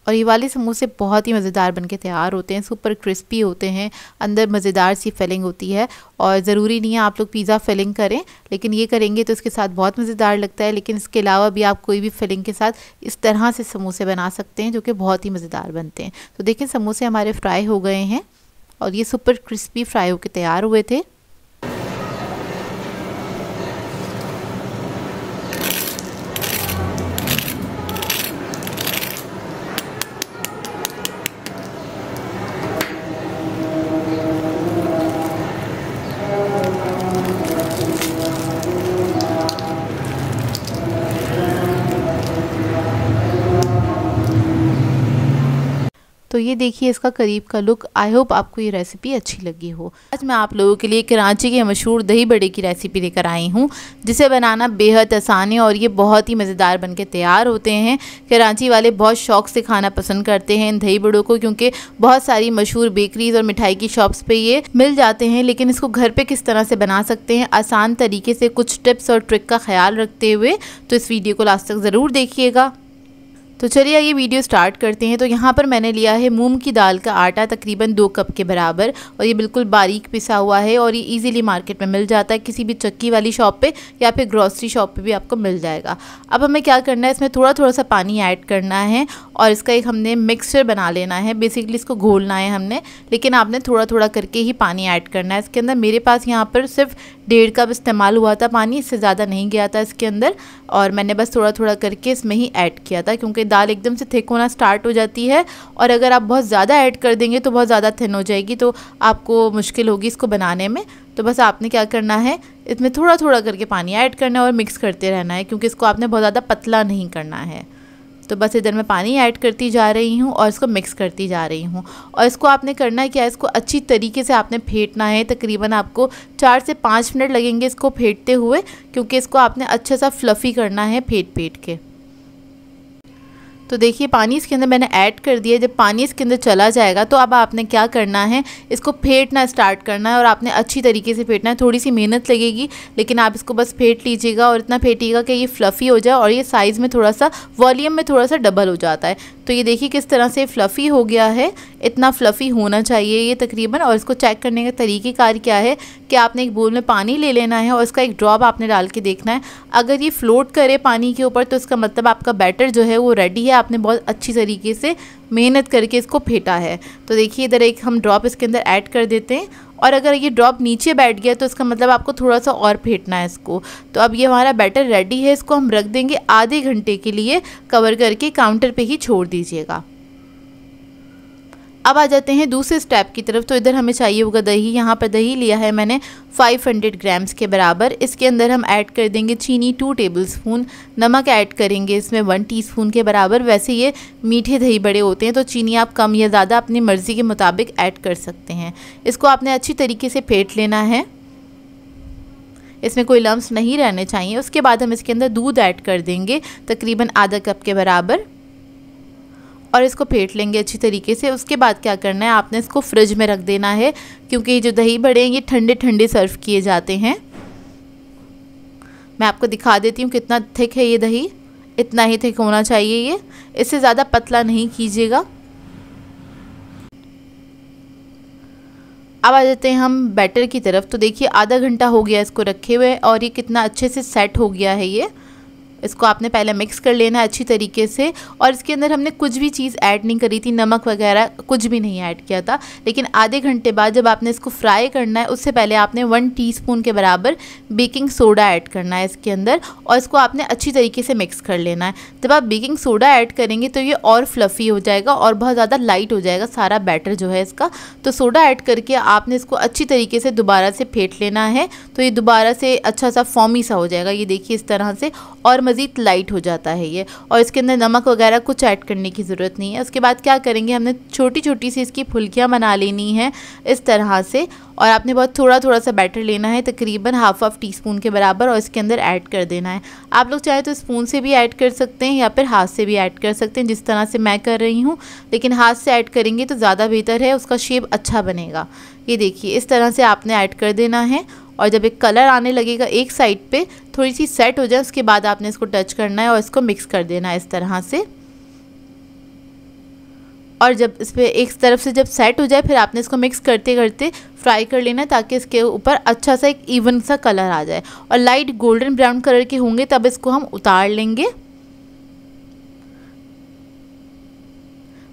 और ये वाले समोसे बहुत ही मज़ेदार बन के तैयार होते हैं सुपर क्रिस्पी होते हैं अंदर मज़ेदार सी फिलिंग होती है और ज़रूरी नहीं है आप लोग पिज़्ज़ा फिलिंग करें लेकिन ये करेंगे तो इसके साथ बहुत मज़ेदार लगता है लेकिन इसके अलावा भी आप कोई भी फिलिंग के साथ इस तरह से समोसे बना सकते हैं जो कि बहुत ही मज़ेदार बनते हैं तो देखें समोसे हमारे फ्राई हो गए हैं और ये सुपर क्रिस्पी फ्राई होकर तैयार हुए थे ये देखिए इसका करीब का लुक आई होप आपको ये रेसिपी अच्छी लगी हो आज मैं आप लोगों के लिए कराची के मशहूर दही बड़े की रेसिपी लेकर आई हूँ जिसे बनाना बेहद आसान है और ये बहुत ही मज़ेदार बन के तैयार होते हैं कराची वाले बहुत शौक से खाना पसंद करते हैं इन दही बड़ों को क्योंकि बहुत सारी मशहूर बेकरीज और मिठाई की शॉप्स पर ये मिल जाते हैं लेकिन इसको घर पर किस तरह से बना सकते हैं आसान तरीके से कुछ टिप्स और ट्रिक का ख्याल रखते हुए तो इस वीडियो को लास्ट तक ज़रूर देखिएगा तो चलिए आइए वीडियो स्टार्ट करते हैं तो यहाँ पर मैंने लिया है मूंग की दाल का आटा तकरीबन दो कप के बराबर और ये बिल्कुल बारीक पिसा हुआ है और ये इजीली मार्केट में मिल जाता है किसी भी चक्की वाली शॉप पर या फिर ग्रॉसरी शॉप पर भी आपको मिल जाएगा अब हमें क्या करना है इसमें थोड़ा थोड़ा सा पानी ऐड करना है और इसका एक हमने मिक्सचर बना लेना है बेसिकली इसको घोलना है हमने लेकिन आपने थोड़ा थोड़ा करके ही पानी ऐड करना है इसके अंदर मेरे पास यहाँ पर सिर्फ डेढ़ कप इस्तेमाल हुआ था पानी इससे ज़्यादा नहीं गया था इसके अंदर और मैंने बस थोड़ा थोड़ा करके इसमें ही ऐड किया था क्योंकि दाल एकदम से थिक होना स्टार्ट हो जाती है और अगर आप बहुत ज़्यादा ऐड कर देंगे तो बहुत ज़्यादा थिन हो जाएगी तो आपको मुश्किल होगी इसको बनाने में तो बस आपने क्या करना है इसमें थोड़ा थोड़ा करके पानी ऐड करना है और मिक्स करते रहना है क्योंकि इसको आपने बहुत ज़्यादा पतला नहीं करना है तो बस इधर मैं पानी ऐड करती जा रही हूँ और इसको मिक्स करती जा रही हूँ और इसको आपने करना है क्या इसको अच्छी तरीके से आपने फेंटना है तकरीबन आपको चार से पाँच मिनट लगेंगे इसको फेंटते हुए क्योंकि इसको आपने अच्छा सा फ्लफ़ी करना है फेंट फेंट के तो देखिए पानी इसके अंदर मैंने ऐड कर दिया जब पानी इसके अंदर चला जाएगा तो अब आपने क्या करना है इसको फेंटना स्टार्ट करना है और आपने अच्छी तरीके से फेंटना है थोड़ी सी मेहनत लगेगी लेकिन आप इसको बस फेंट लीजिएगा और इतना फेंटिएगा कि ये फ्लफ़ी हो जाए और ये साइज़ में थोड़ा सा वॉलीम में थोड़ा सा डबल हो जाता है तो ये देखिए किस तरह से फ्लफ़ी हो गया है इतना फ्लफ़ी होना चाहिए ये तकरीबन और इसको चेक करने का तरीक़ेकार क्या है कि आपने एक बोल में पानी ले लेना है और इसका एक ड्रॉप आपने डाल के देखना है अगर ये फ्लोट करे पानी के ऊपर तो इसका मतलब आपका बैटर जो है वो रेडी है आपने बहुत अच्छी तरीके से मेहनत करके इसको फेंटा है तो देखिए इधर एक हम ड्रॉप इसके अंदर ऐड कर देते हैं और अगर ये ड्रॉप नीचे बैठ गया तो इसका मतलब आपको थोड़ा सा और फेंटना है इसको तो अब ये हमारा बैटर रेडी है इसको हम रख देंगे आधे घंटे के लिए कवर करके काउंटर पर ही छोड़ दीजिएगा अब आ जाते हैं दूसरे स्टेप की तरफ तो इधर हमें चाहिए होगा दही यहाँ पर दही लिया है मैंने 500 ग्राम्स के बराबर इसके अंदर हम ऐड कर देंगे चीनी टू टेबल स्पून नमक ऐड करेंगे इसमें वन टीस्पून के बराबर वैसे ये मीठे दही बड़े होते हैं तो चीनी आप कम या ज़्यादा अपनी मर्ज़ी के मुताबिक ऐड कर सकते हैं इसको आपने अच्छी तरीके से फेंट लेना है इसमें कोई लम्स नहीं रहने चाहिए उसके बाद हम इसके अंदर दूध ऐड कर देंगे तकरीबन आधा कप के बराबर और इसको फेंट लेंगे अच्छी तरीके से उसके बाद क्या करना है आपने इसको फ्रिज में रख देना है क्योंकि जो दही बड़े हैं ये ठंडे ठंडे सर्व किए जाते हैं मैं आपको दिखा देती हूँ कितना थिक है ये दही इतना ही थिक होना चाहिए ये इससे ज़्यादा पतला नहीं कीजिएगा अब आ जाते हैं हम बैटर की तरफ तो देखिए आधा घंटा हो गया इसको रखे हुए और ये कितना अच्छे से सेट हो गया है ये इसको आपने पहले मिक्स कर लेना है अच्छी तरीके से और इसके अंदर हमने कुछ भी चीज़ ऐड नहीं करी थी नमक वगैरह कुछ भी नहीं ऐड किया था लेकिन आधे घंटे बाद जब आपने इसको फ्राई करना है उससे पहले आपने वन टी के बराबर बेकिंग सोडा ऐड करना है इसके अंदर और इसको आपने अच्छी तरीके से मिक्स कर लेना है जब आप बेकिंग सोडा ऐड करेंगे तो ये और फ्लफ़ी हो जाएगा और बहुत ज़्यादा लाइट हो जाएगा सारा बैटर जो है इसका तो सोडा ऐड करके आपने इसको अच्छी तरीके से दोबारा से फेंट लेना है तो ये दोबारा से अच्छा सा फॉमी सा हो जाएगा ये देखिए इस तरह से और मज़ीद लाइट हो जाता है ये और इसके अंदर नमक वगैरह कुछ ऐड करने की ज़रूरत नहीं है उसके बाद क्या करेंगे हमने छोटी छोटी सी इसकी फुल्कियाँ बना लेनी है इस तरह से और आपने बहुत थोड़ा थोड़ा सा बैटर लेना है तकरीबन हाफ हाफ टी स्पून के बराबर और इसके अंदर ऐड कर देना है आप लोग चाहे तो स्पून से भी ऐड कर सकते हैं या फिर हाथ से भी ऐड कर सकते हैं जिस तरह से मैं कर रही हूँ लेकिन हाथ से ऐड करेंगे तो ज़्यादा बेहतर है उसका शेप अच्छा बनेगा ये देखिए इस तरह से आपने ऐड कर देना है और जब एक कलर आने लगेगा एक साइड पे थोड़ी सी सेट हो जाए उसके बाद आपने इसको टच करना है और इसको मिक्स कर देना है इस तरह से और जब इस पर एक तरफ से जब सेट हो जाए फिर आपने इसको मिक्स करते करते फ्राई कर लेना ताकि इसके ऊपर अच्छा सा एक इवन सा कलर आ जाए और लाइट गोल्डन ब्राउन कलर के होंगे तब इसको हम उतार लेंगे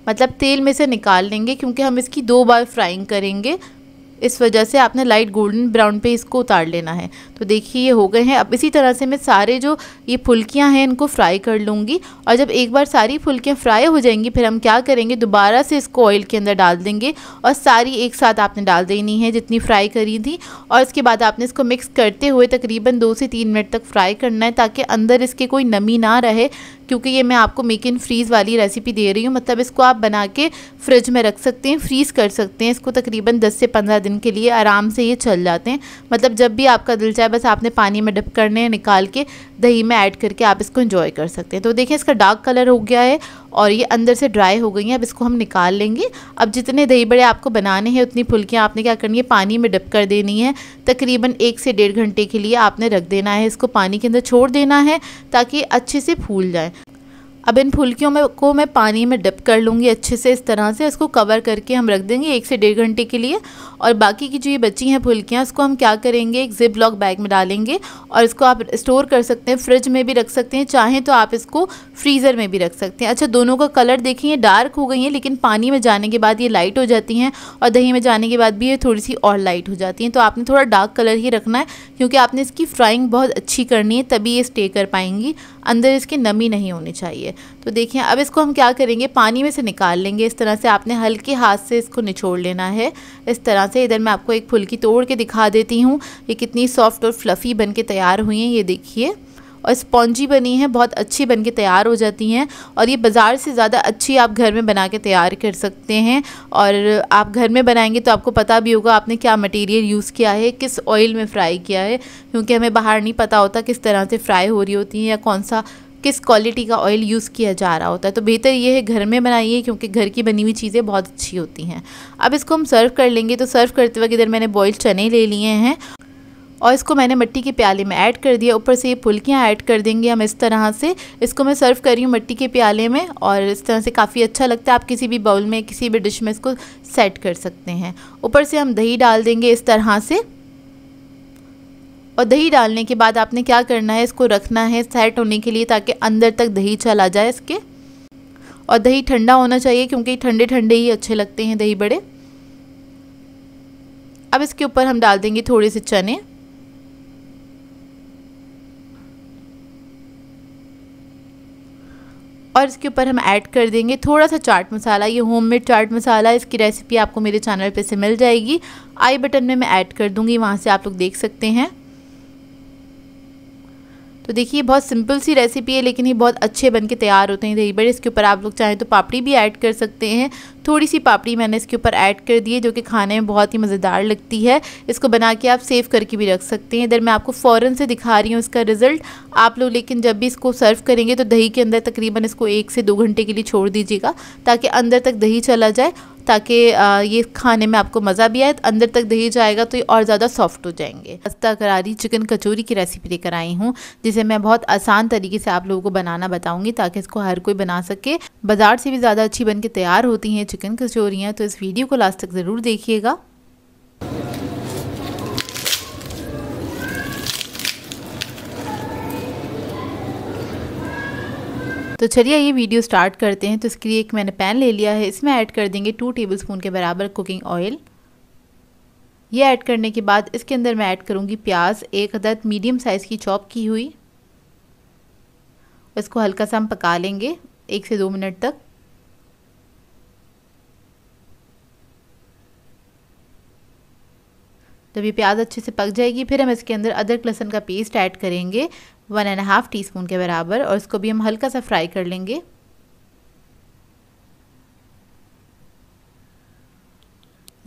मतलब तेल में से निकाल लेंगे क्योंकि हम इसकी दो बार फ्राइंग करेंगे इस वजह से आपने लाइट गोल्डन ब्राउन पे इसको उतार लेना है तो देखिए ये हो गए हैं अब इसी तरह से मैं सारे जो ये फुल्कियाँ हैं इनको फ्राई कर लूँगी और जब एक बार सारी फुल्कियाँ फ्राई हो जाएंगी फिर हम क्या करेंगे दोबारा से इसको ऑयल के अंदर डाल देंगे और सारी एक साथ आपने डाल देनी है जितनी फ्राई करी थी और इसके बाद आपने इसको मिक्स करते हुए तकरीबन दो से तीन मिनट तक फ्राई करना है ताकि अंदर इसके कोई नमी ना रहे क्योंकि ये मैं आपको मेक इन फ्रीज़ वाली रेसिपी दे रही हूँ मतलब इसको आप बना के फ्रिज में रख सकते हैं फ्रीज़ कर सकते हैं इसको तकरीबन 10 से 15 दिन के लिए आराम से ये चल जाते हैं मतलब जब भी आपका दिल चाहे है बस आपने पानी में डिप करने निकाल के दही में ऐड करके आप इसको इन्जॉय कर सकते हैं तो देखिए इसका डार्क कलर हो गया है और ये अंदर से ड्राई हो गई हैं अब इसको हम निकाल लेंगे अब जितने दही बड़े आपको बनाने हैं उतनी फुल्कियाँ आपने क्या करनी है पानी में डिप कर देनी है तकरीबन एक से डेढ़ घंटे के लिए आपने रख देना है इसको पानी के अंदर छोड़ देना है ताकि अच्छे से फूल जाए अब इन फुलकियों में को मैं पानी में डिप कर लूँगी अच्छे से इस तरह से इसको कवर करके हम रख देंगे एक से डेढ़ घंटे के लिए और बाकी की जो ये बची हैं फुलकियाँ इसको हम क्या करेंगे एक जिप लॉक बैग में डालेंगे और इसको आप स्टोर कर सकते हैं फ्रिज में भी रख सकते हैं चाहें तो आप इसको फ्रीज़र में भी रख सकते हैं अच्छा दोनों का कलर देखिए ये डार्क हो गई हैं लेकिन पानी में जाने के बाद ये लाइट हो जाती हैं और दही में जाने के बाद भी ये थोड़ी सी और लाइट हो जाती हैं तो आपने थोड़ा डार्क कलर ही रखना है क्योंकि आपने इसकी फ्राइंग बहुत अच्छी करनी है तभी ये स्टे कर पाएंगी अंदर इसकी नमी नहीं होनी चाहिए तो देखिए अब इसको हम क्या करेंगे पानी में से निकाल लेंगे इस तरह से आपने हल्के हाथ से इसको निचोड़ लेना है इस तरह से इधर मैं आपको एक फुल्की तोड़ के दिखा देती हूँ ये कितनी सॉफ्ट और फ्लफ़ी बन के तैयार हुई हैं ये देखिए और स्पॉन्जी बनी है बहुत अच्छी बन के तैयार हो जाती हैं और ये बाज़ार से ज़्यादा अच्छी आप घर में बना के तैयार कर सकते हैं और आप घर में बनाएंगे तो आपको पता भी होगा आपने क्या मटेरियल यूज़ किया है किस ऑयल में फ़्राई किया है क्योंकि हमें बाहर नहीं पता होता किस तरह से फ़्राई हो रही होती हैं या कौन सा किस क्वालिटी का ऑयल यूज़ किया जा रहा होता है तो बेहतर ये है घर में बनाइए क्योंकि घर की बनी हुई चीज़ें बहुत अच्छी होती हैं अब इसको हम सर्व कर लेंगे तो सर्व करते वक्त इधर मैंने बॉयल चने ले लिए हैं और इसको मैंने मिट्टी के प्याले में ऐड कर दिया ऊपर से ये फुल्कियाँ ऐड कर देंगे हम इस तरह से इसको मैं सर्व कर रही हूँ मिट्टी के प्याले में और इस तरह से काफ़ी अच्छा लगता है आप किसी भी बाउल में किसी भी डिश में इसको सेट कर सकते हैं ऊपर से हम दही डाल देंगे इस तरह से और दही डालने के बाद आपने क्या करना है इसको रखना है सेट होने के लिए ताकि अंदर तक दही चला जाए इसके और दही ठंडा होना चाहिए क्योंकि ठंडे ठंडे ही अच्छे लगते हैं दही बड़े अब इसके ऊपर हम डाल देंगे थोड़े से चने और इसके ऊपर हम ऐड कर देंगे थोड़ा सा चाट मसाला ये होममेड चाट मसाला इसकी रेसिपी आपको मेरे चैनल पे से मिल जाएगी आई बटन में मैं ऐड कर दूँगी वहाँ से आप लोग देख सकते हैं तो देखिए बहुत सिंपल सी रेसिपी है लेकिन ये बहुत अच्छे बन के तैयार होते हैं दही बड़े इसके ऊपर आप लोग चाहें तो पापड़ी भी ऐड कर सकते हैं थोड़ी सी पापड़ी मैंने इसके ऊपर ऐड कर दी है जो कि खाने में बहुत ही मज़ेदार लगती है इसको बना के आप सेव करके भी रख सकते हैं इधर मैं आपको फ़ौरन से दिखा रही हूँ इसका रिज़ल्ट आप लोग लेकिन जब भी इसको सर्व करेंगे तो दही के अंदर तकरीबन इसको एक से दो घंटे के लिए छोड़ दीजिएगा ताकि अंदर तक दही चला जाए ताकि ये खाने में आपको मज़ा भी आए अंदर तक दही जाएगा तो ये और ज़्यादा सॉफ्ट हो जाएंगे पस्ता करारी चिकन कचौरी की रेसिपी लेकर आई हूँ जिसे मैं बहुत आसान तरीके से आप लोगों को बनाना बताऊँगी ताकि इसको हर कोई बना सके बाज़ार से भी ज़्यादा अच्छी बन के तैयार होती हैं चिकन कचौरियाँ तो इस वीडियो को लास्ट तक ज़रूर देखिएगा तो चलिए ये वीडियो स्टार्ट करते हैं तो इसके लिए एक मैंने पैन ले लिया है इसमें ऐड कर देंगे टू टेबलस्पून के बराबर कुकिंग ऑयल ये ऐड करने के बाद इसके अंदर मैं ऐड करूँगी प्याज एक अदद मीडियम साइज़ की चॉप की हुई इसको हल्का सा हम पका लेंगे एक से दो मिनट तक जब ये प्याज अच्छे से पक जाएगी फिर हम इसके अंदर अदरक लहसन का पेस्ट ऐड करेंगे one and half teaspoon के बराबर और इसको भी हम हल्का सा फ्राई कर लेंगे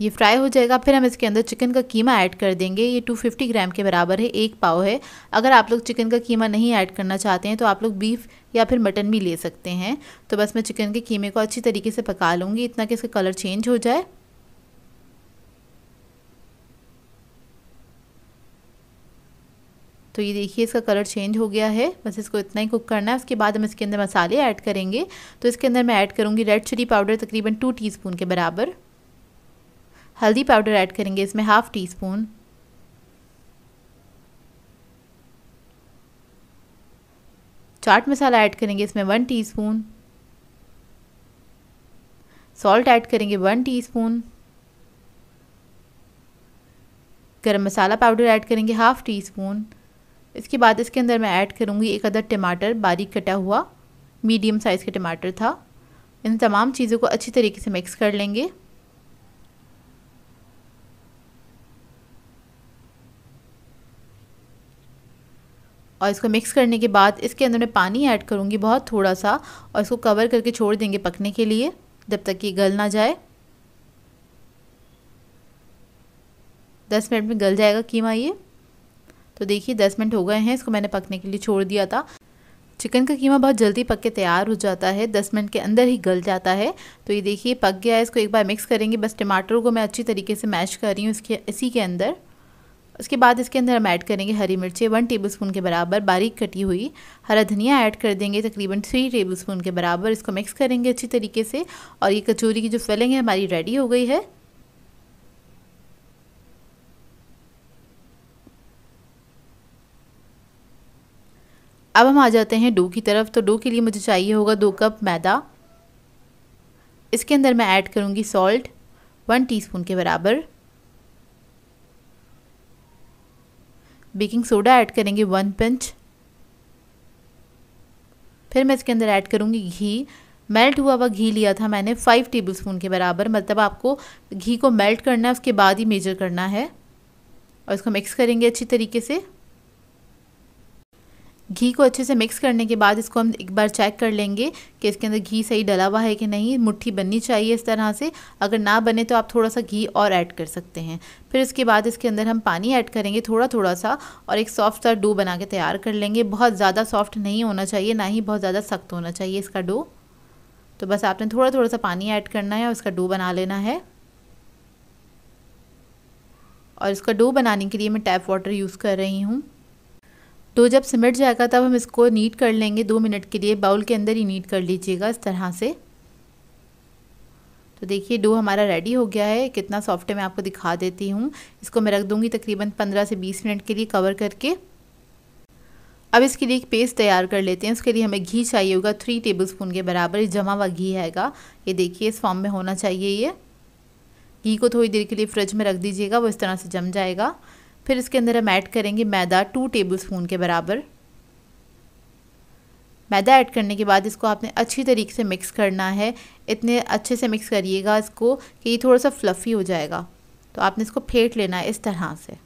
ये फ्राई हो जाएगा फिर हम इसके अंदर चिकन का कीमा ऐड कर देंगे ये 250 ग्राम के बराबर है एक पाव है अगर आप लोग चिकन का कीमा नहीं ऐड करना चाहते हैं तो आप लोग बीफ या फिर मटन भी ले सकते हैं तो बस मैं चिकन के कीमे को अच्छी तरीके से पका लूँगी इतना कि इसका कलर चेंज हो जाए तो ये देखिए इसका कलर चेंज हो गया है बस इसको इतना ही कुक करना है उसके बाद हम इसके अंदर मसाले ऐड करेंगे तो इसके अंदर मैं ऐड करूँगी रेड चिली पाउडर तकरीबन टू टी के बराबर हल्दी पाउडर ऐड करेंगे इसमें हाफ़ टी स्पून चाट मसाला ऐड करेंगे इसमें वन टीस्पून सॉल्ट ऐड करेंगे वन टीस्पून गरम मसाला पाउडर ऐड करेंगे हाफ़ टी स्पून इसके बाद इसके अंदर मैं ऐड करूँगी एक अदर टमाटर बारीक कटा हुआ मीडियम साइज़ का टमाटर था इन तमाम चीज़ों को अच्छी तरीके से मिक्स कर लेंगे और इसको मिक्स करने के बाद इसके अंदर मैं पानी ऐड करूँगी बहुत थोड़ा सा और इसको कवर करके छोड़ देंगे पकने के लिए जब तक कि गल ना जाए दस मिनट में गल जाएगा कीमा ये तो देखिए दस मिनट हो गए हैं इसको मैंने पकने के लिए छोड़ दिया था चिकन का कीमा बहुत जल्दी पक के तैयार हो जाता है दस मिनट के अंदर ही गल जाता है तो ये देखिए पक गया है इसको एक बार मिक्स करेंगे बस टमाटरों को मैं अच्छी तरीके से मैश कर रही हूँ इसके इसी के अंदर उसके बाद इसके अंदर हम ऐड करेंगे हरी मिर्चें वन टेबलस्पून के बराबर बारीक कटी हुई हरा धनिया ऐड कर देंगे तकरीबन थ्री टेबलस्पून के बराबर इसको मिक्स करेंगे अच्छी तरीके से और ये कचौरी की जो फिलिंग है हमारी रेडी हो गई है अब हम आ जाते हैं डो की तरफ तो डो के लिए मुझे चाहिए होगा दो कप मैदा इसके अंदर मैं ऐड करूँगी सॉल्ट वन टीस्पून के बराबर बेकिंग सोडा ऐड करेंगे वन पंच फिर मैं इसके अंदर ऐड करूँगी घी मेल्ट हुआ हुआ घी लिया था मैंने फाइव टेबल स्पून के बराबर मतलब आपको घी को मेल्ट करना है उसके बाद ही मेजर करना है और इसको मिक्स करेंगे अच्छी तरीके से घी को अच्छे से मिक्स करने के बाद इसको हम एक बार चेक कर लेंगे कि इसके अंदर घी सही डला हुआ है कि नहीं मुट्ठी बननी चाहिए इस तरह से अगर ना बने तो आप थोड़ा सा घी और ऐड कर सकते हैं फिर इसके बाद इसके अंदर हम पानी ऐड करेंगे थोड़ा थोड़ा सा और एक सॉफ्ट सा डो बना के तैयार कर लेंगे बहुत ज़्यादा सॉफ्ट नहीं होना चाहिए ना ही बहुत ज़्यादा सख्त होना चाहिए इसका डो तो बस आपने थोड़ा थोड़ा सा पानी ऐड करना है और इसका डो बना लेना है और इसका डो बनाने के लिए मैं टैप वाटर यूज़ कर रही हूँ तो जब सिमट जाएगा तब हम इसको नीट कर लेंगे दो मिनट के लिए बाउल के अंदर ही नीट कर लीजिएगा इस तरह से तो देखिए डो हमारा रेडी हो गया है कितना सॉफ्ट है मैं आपको दिखा देती हूँ इसको मैं रख दूँगी तकरीबन पंद्रह से बीस मिनट के लिए कवर करके अब इसके लिए एक पेस्ट तैयार कर लेते हैं उसके लिए हमें घी चाहिए होगा थ्री स्पून के बराबर ये जमा हुआ घी हैगा ये देखिए इस फॉर्म में होना चाहिए ये घी को थोड़ी देर के लिए फ्रिज में रख दीजिएगा वो इस तरह से जम जाएगा फिर इसके अंदर हम ऐड करेंगे मैदा टू टेबल स्पून के बराबर मैदा ऐड करने के बाद इसको आपने अच्छी तरीके से मिक्स करना है इतने अच्छे से मिक्स करिएगा इसको कि ये थोड़ा सा फ्लफ़ी हो जाएगा तो आपने इसको फेंट लेना है इस तरह से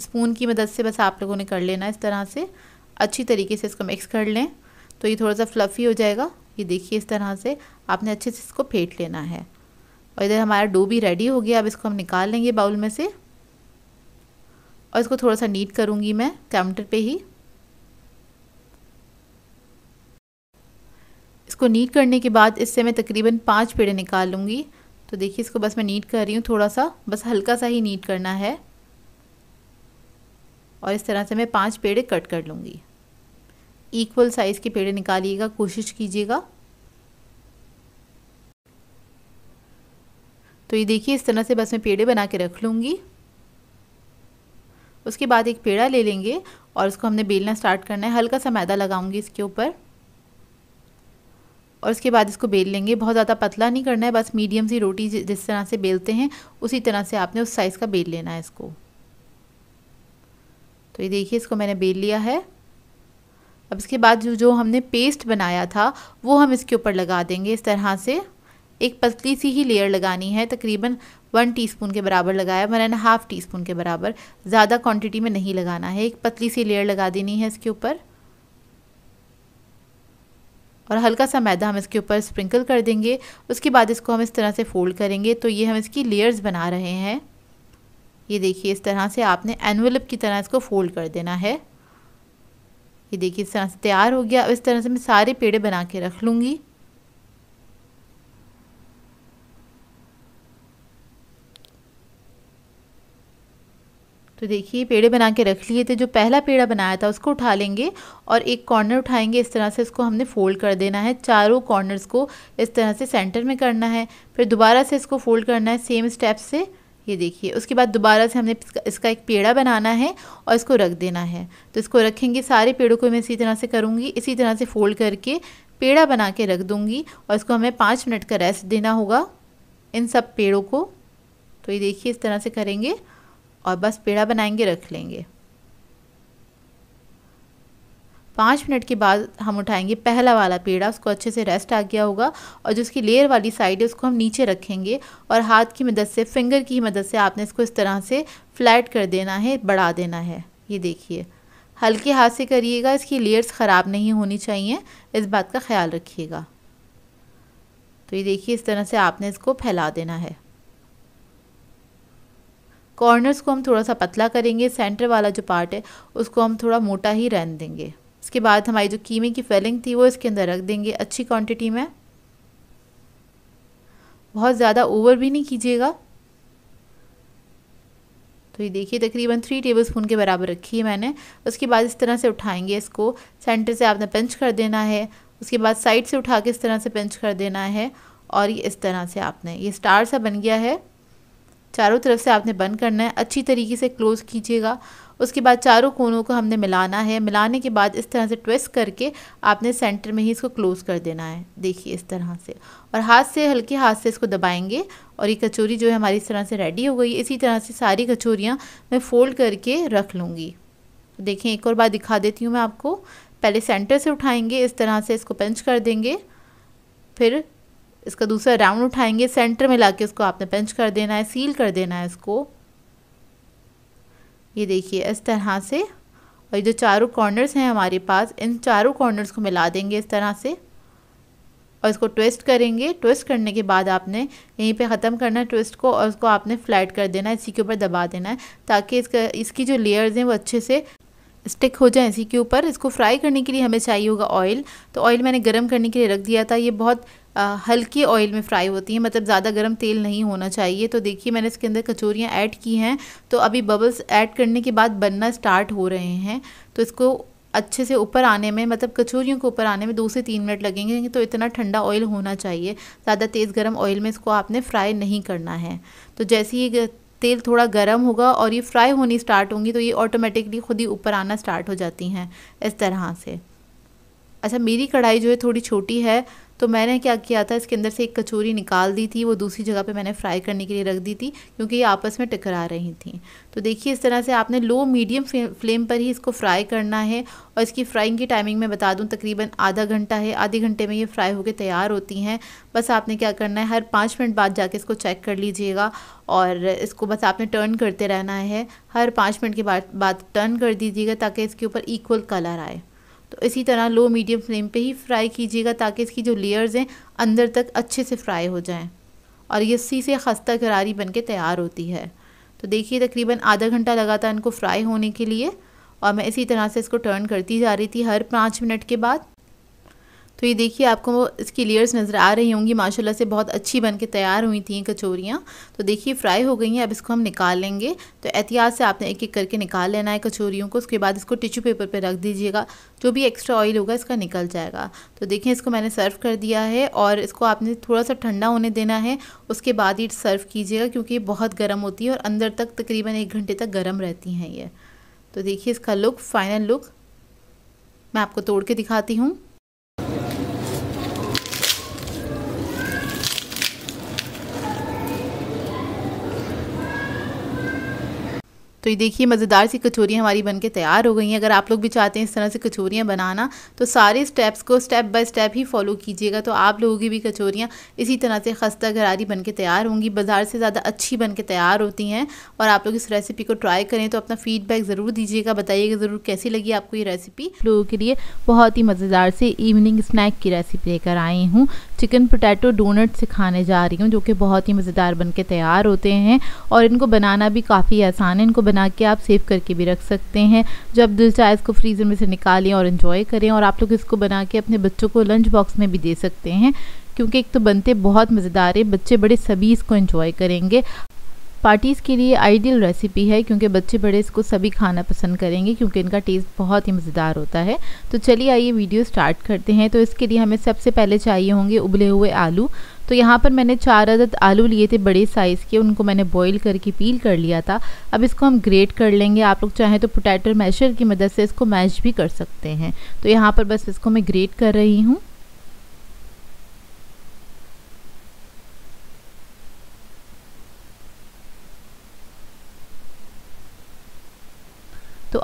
स्पून की मदद से बस आप लोगों ने कर लेना है इस तरह से अच्छी तरीके से इसको मिक्स कर लें तो ये थोड़ा सा फ्लफ़ी हो जाएगा ये देखिए इस तरह से आपने अच्छे से इसको फेंट लेना है और इधर हमारा डो भी रेडी हो गया अब इसको हम निकाल लेंगे बाउल में से और इसको थोड़ा सा नीट करूँगी मैं काउंटर पे ही इसको नीट करने के बाद इससे मैं तकरीबन पाँच पेड़े निकाल लूँगी तो देखिए इसको बस मैं नीट कर रही हूँ थोड़ा सा बस हल्का सा ही नीट करना है और इस तरह से मैं पाँच पेड़े कट कर लूँगी इक्वल साइज़ के पेड़े निकालिएगा कोशिश कीजिएगा तो ये देखिए इस तरह से बस मैं पेड़े बना के रख लूँगी उसके बाद एक पेड़ा ले लेंगे और उसको हमने बेलना स्टार्ट करना है हल्का सा मैदा लगाऊंगी इसके ऊपर और उसके बाद इसको बेल लेंगे बहुत ज़्यादा पतला नहीं करना है बस मीडियम सी रोटी जिस तरह से बेलते हैं उसी तरह से आपने उस साइज़ का बेल लेना है इसको तो ये देखिए इसको मैंने बेल लिया है अब इसके बाद जो जो हमने पेस्ट बनाया था वो हम इसके ऊपर लगा देंगे इस तरह से एक पतली सी ही लेयर लगानी है तकरीबन वन टीस्पून के बराबर लगाया one and half teaspoon के बराबर ज़्यादा क्वांटिटी में नहीं लगाना है एक पतली सी लेयर लगा देनी है इसके ऊपर और हल्का सा मैदा हम इसके ऊपर स्प्रिंकल कर देंगे उसके बाद इसको हम इस तरह से फोल्ड करेंगे तो ये हम इसकी लेयर्स बना रहे हैं ये देखिए इस तरह से आपने एनवलप की तरह इसको फोल्ड कर देना है ये देखिए इस तरह से तैयार हो गया इस तरह से मैं सारे पेड़े बना के रख लूँगी तो देखिए पेड़े बना के रख लिए थे जो पहला पेड़ा बनाया था उसको उठा लेंगे और एक कॉर्नर उठाएंगे इस तरह से इसको हमने फोल्ड कर देना है चारों कॉर्नर्स को इस तरह से सेंटर में करना है फिर दोबारा से इसको फोल्ड करना है सेम स्टेप से ये देखिए उसके बाद दोबारा से हमने इसका एक पेड़ा बनाना है और इसको रख देना है तो इसको रखेंगे सारे पेड़ों को मैं इसी तरह से करूँगी इसी तरह से फोल्ड करके पेड़ा बना के रख दूँगी और इसको हमें पाँच मिनट का रेस्ट देना होगा इन सब पेड़ों को तो ये देखिए इस तरह से करेंगे और बस पेड़ा बनाएंगे रख लेंगे पाँच मिनट के बाद हम उठाएंगे पहला वाला पेड़ा उसको अच्छे से रेस्ट आ गया होगा और जो उसकी लेयर वाली साइड है उसको हम नीचे रखेंगे और हाथ की मदद से फिंगर की मदद से आपने इसको इस तरह से फ्लैट कर देना है बढ़ा देना है ये देखिए हल्के हाथ से करिएगा इसकी लेयर्स ख़राब नहीं होनी चाहिए इस बात का ख्याल रखिएगा तो ये देखिए इस तरह से आपने इसको फैला देना है कॉर्नर्स को हम थोड़ा सा पतला करेंगे सेंटर वाला जो पार्ट है उसको हम थोड़ा मोटा ही रहने देंगे इसके बाद हमारी जो कीमे की फेलिंग थी वो इसके अंदर रख देंगे अच्छी क्वांटिटी में बहुत ज़्यादा ओवर भी नहीं कीजिएगा तो ये देखिए तकरीबन थ्री टेबल स्पून के बराबर रखी है मैंने उसके बाद इस तरह से उठाएंगे इसको सेंटर से आपने पंच कर देना है उसके बाद साइड से उठा के इस तरह से पंच कर देना है और ये इस तरह से आपने ये स्टार सा बन गया है चारों तरफ से आपने बंद करना है अच्छी तरीके से क्लोज़ कीजिएगा उसके बाद चारों कोनों को हमने मिलाना है मिलाने के बाद इस तरह से ट्विस्ट करके आपने सेंटर में ही इसको क्लोज़ कर देना है देखिए इस तरह से और हाथ से हल्के हाथ से इसको दबाएंगे और ये कचोरी जो है हमारी इस तरह से रेडी हो गई इसी तरह से सारी कचोरियाँ मैं फ़ोल्ड करके रख लूँगी देखें एक और बार दिखा देती हूँ मैं आपको पहले सेंटर से उठाएंगे इस तरह से इसको पंच कर देंगे फिर इसका दूसरा राउंड उठाएंगे सेंटर में लाके इसको आपने पंच कर देना है सील कर देना है इसको ये देखिए इस तरह से और ये जो चारों कॉर्नर्स हैं हमारे पास इन चारों कॉर्नर्स को मिला देंगे इस तरह से और इसको ट्विस्ट करेंगे ट्विस्ट करने के बाद आपने यहीं पे ख़त्म करना है ट्विस्ट को और उसको आपने फ्लैट कर देना है इसी के ऊपर दबा देना है ताकि इसका इसकी जो लेयर्स हैं वो अच्छे से स्टिक हो जाए इसी के ऊपर इसको फ्राई करने के लिए हमें चाहिए होगा ऑयल तो ऑयल मैंने गर्म करने के लिए रख दिया था ये बहुत हल्के ऑयल में फ्राई होती हैं मतलब ज़्यादा गर्म तेल नहीं होना चाहिए तो देखिए मैंने इसके अंदर कचोरियाँ ऐड की हैं तो अभी बबल्स ऐड करने के बाद बनना स्टार्ट हो रहे हैं तो इसको अच्छे से ऊपर आने में मतलब कचोरियों को ऊपर आने में दो से तीन मिनट लगेंगे तो इतना ठंडा ऑयल होना चाहिए ज़्यादा तेज़ गर्म ऑयल में इसको आपने फ्राई नहीं करना है तो जैसे ही तेल थोड़ा गर्म होगा और ये फ्राई होनी स्टार्ट होंगी तो ये ऑटोमेटिकली खुद ही ऊपर आना स्टार्ट हो जाती हैं इस तरह से अच्छा मेरी कढ़ाई जो है थोड़ी छोटी है तो मैंने क्या किया था इसके अंदर से एक कचौरी निकाल दी थी वो दूसरी जगह पे मैंने फ्राई करने के लिए रख दी थी क्योंकि ये आपस में टकरा रही थी तो देखिए इस तरह से आपने लो मीडियम फ्लेम पर ही इसको फ्राई करना है और इसकी फ्राइंग की टाइमिंग मैं बता दूँ तकरीबन आधा घंटा है आधे घंटे में ये फ्राई होकर तैयार होती हैं बस आपने क्या करना है हर पाँच मिनट बाद जाके इसको चेक कर लीजिएगा और इसको बस आपने टर्न करते रहना है हर पाँच मिनट के बाद बाद टर्न कर दीजिएगा ताकि इसके ऊपर इक्वल कलर आए तो इसी तरह लो मीडियम फ्लेम पे ही फ्राई कीजिएगा ताकि इसकी जो लेयर्स हैं अंदर तक अच्छे से फ्राई हो जाएं और ये सी से खस्ता करारी बन के तैयार होती है तो देखिए तकरीबन आधा घंटा लगा था इनको फ्राई होने के लिए और मैं इसी तरह से इसको टर्न करती जा रही थी हर पाँच मिनट के बाद तो ये देखिए आपको इसकी लेयर्स नज़र आ रही होंगी माशाल्लाह से बहुत अच्छी बन के तैयार हुई थी कचौरियाँ तो देखिए फ्राई हो गई हैं अब इसको हम निकाल लेंगे तो एहतियात से आपने एक एक करके निकाल लेना है कचौरियों को उसके बाद इसको टिश्यू पेपर पर पे रख दीजिएगा जो भी एक्स्ट्रा ऑयल होगा इसका निकल जाएगा तो देखिए इसको मैंने सर्व कर दिया है और इसको आपने थोड़ा सा ठंडा होने देना है उसके बाद ही सर्व कीजिएगा क्योंकि ये बहुत गर्म होती है और अंदर तक तकरीबन एक घंटे तक गर्म रहती हैं ये तो देखिए इसका लुक फाइनल लुक मैं आपको तोड़ के दिखाती हूँ तो ये देखिए मज़ेदार सी कचोरियाँ हमारी बनके तैयार हो गई हैं अगर आप लोग भी चाहते हैं इस तरह से कचोरियाँ बनाना तो सारे स्टेप्स को स्टेप बाय स्टेप ही फॉलो कीजिएगा तो आप लोगों की भी कचोरियाँ इसी तरह से खस्ता घरारी बन के तैयार होंगी बाज़ार से ज़्यादा अच्छी बन के तैयार होती हैं और आप लोग इस रेसिपी को ट्राई करें तो अपना फीडबैक ज़रूर दीजिएगा बताइएगा ज़रूर कैसी लगी आपको ये रेसिपी लोगों के लिए बहुत ही मज़ेदार से इवनिंग स्नैक की रेसिपी लेकर आई हूँ चिकन पोटैटो डोनट सिखाने जा रही हूँ जो कि बहुत ही मज़ेदार बन के तैयार होते हैं और इनको बनाना भी काफ़ी आसान है इनको बना के आप सेव करके भी रख सकते हैं जब दिल चाहे इसको फ्रीज़र में से निकालें और इन्जॉय करें और आप लोग इसको बना के अपने बच्चों को लंच बॉक्स में भी दे सकते हैं क्योंकि एक तो बनते बहुत मज़ेदार है बच्चे बड़े सभी इसको इन्जॉय करेंगे पार्टीज़ के लिए आइडियल रेसिपी है क्योंकि बच्चे बड़े इसको सभी खाना पसंद करेंगे क्योंकि इनका टेस्ट बहुत ही मज़ेदार होता है तो चलिए आइए वीडियो स्टार्ट करते हैं तो इसके लिए हमें सबसे पहले चाहिए होंगे उबले हुए आलू तो यहाँ पर मैंने चार अदद आलू लिए थे बड़े साइज़ के उनको मैंने बॉईल करके पील कर लिया था अब इसको हम ग्रेट कर लेंगे आप लोग चाहें तो पोटैटो मैशर की मदद से इसको मैश भी कर सकते हैं तो यहाँ पर बस इसको मैं ग्रेट कर रही हूँ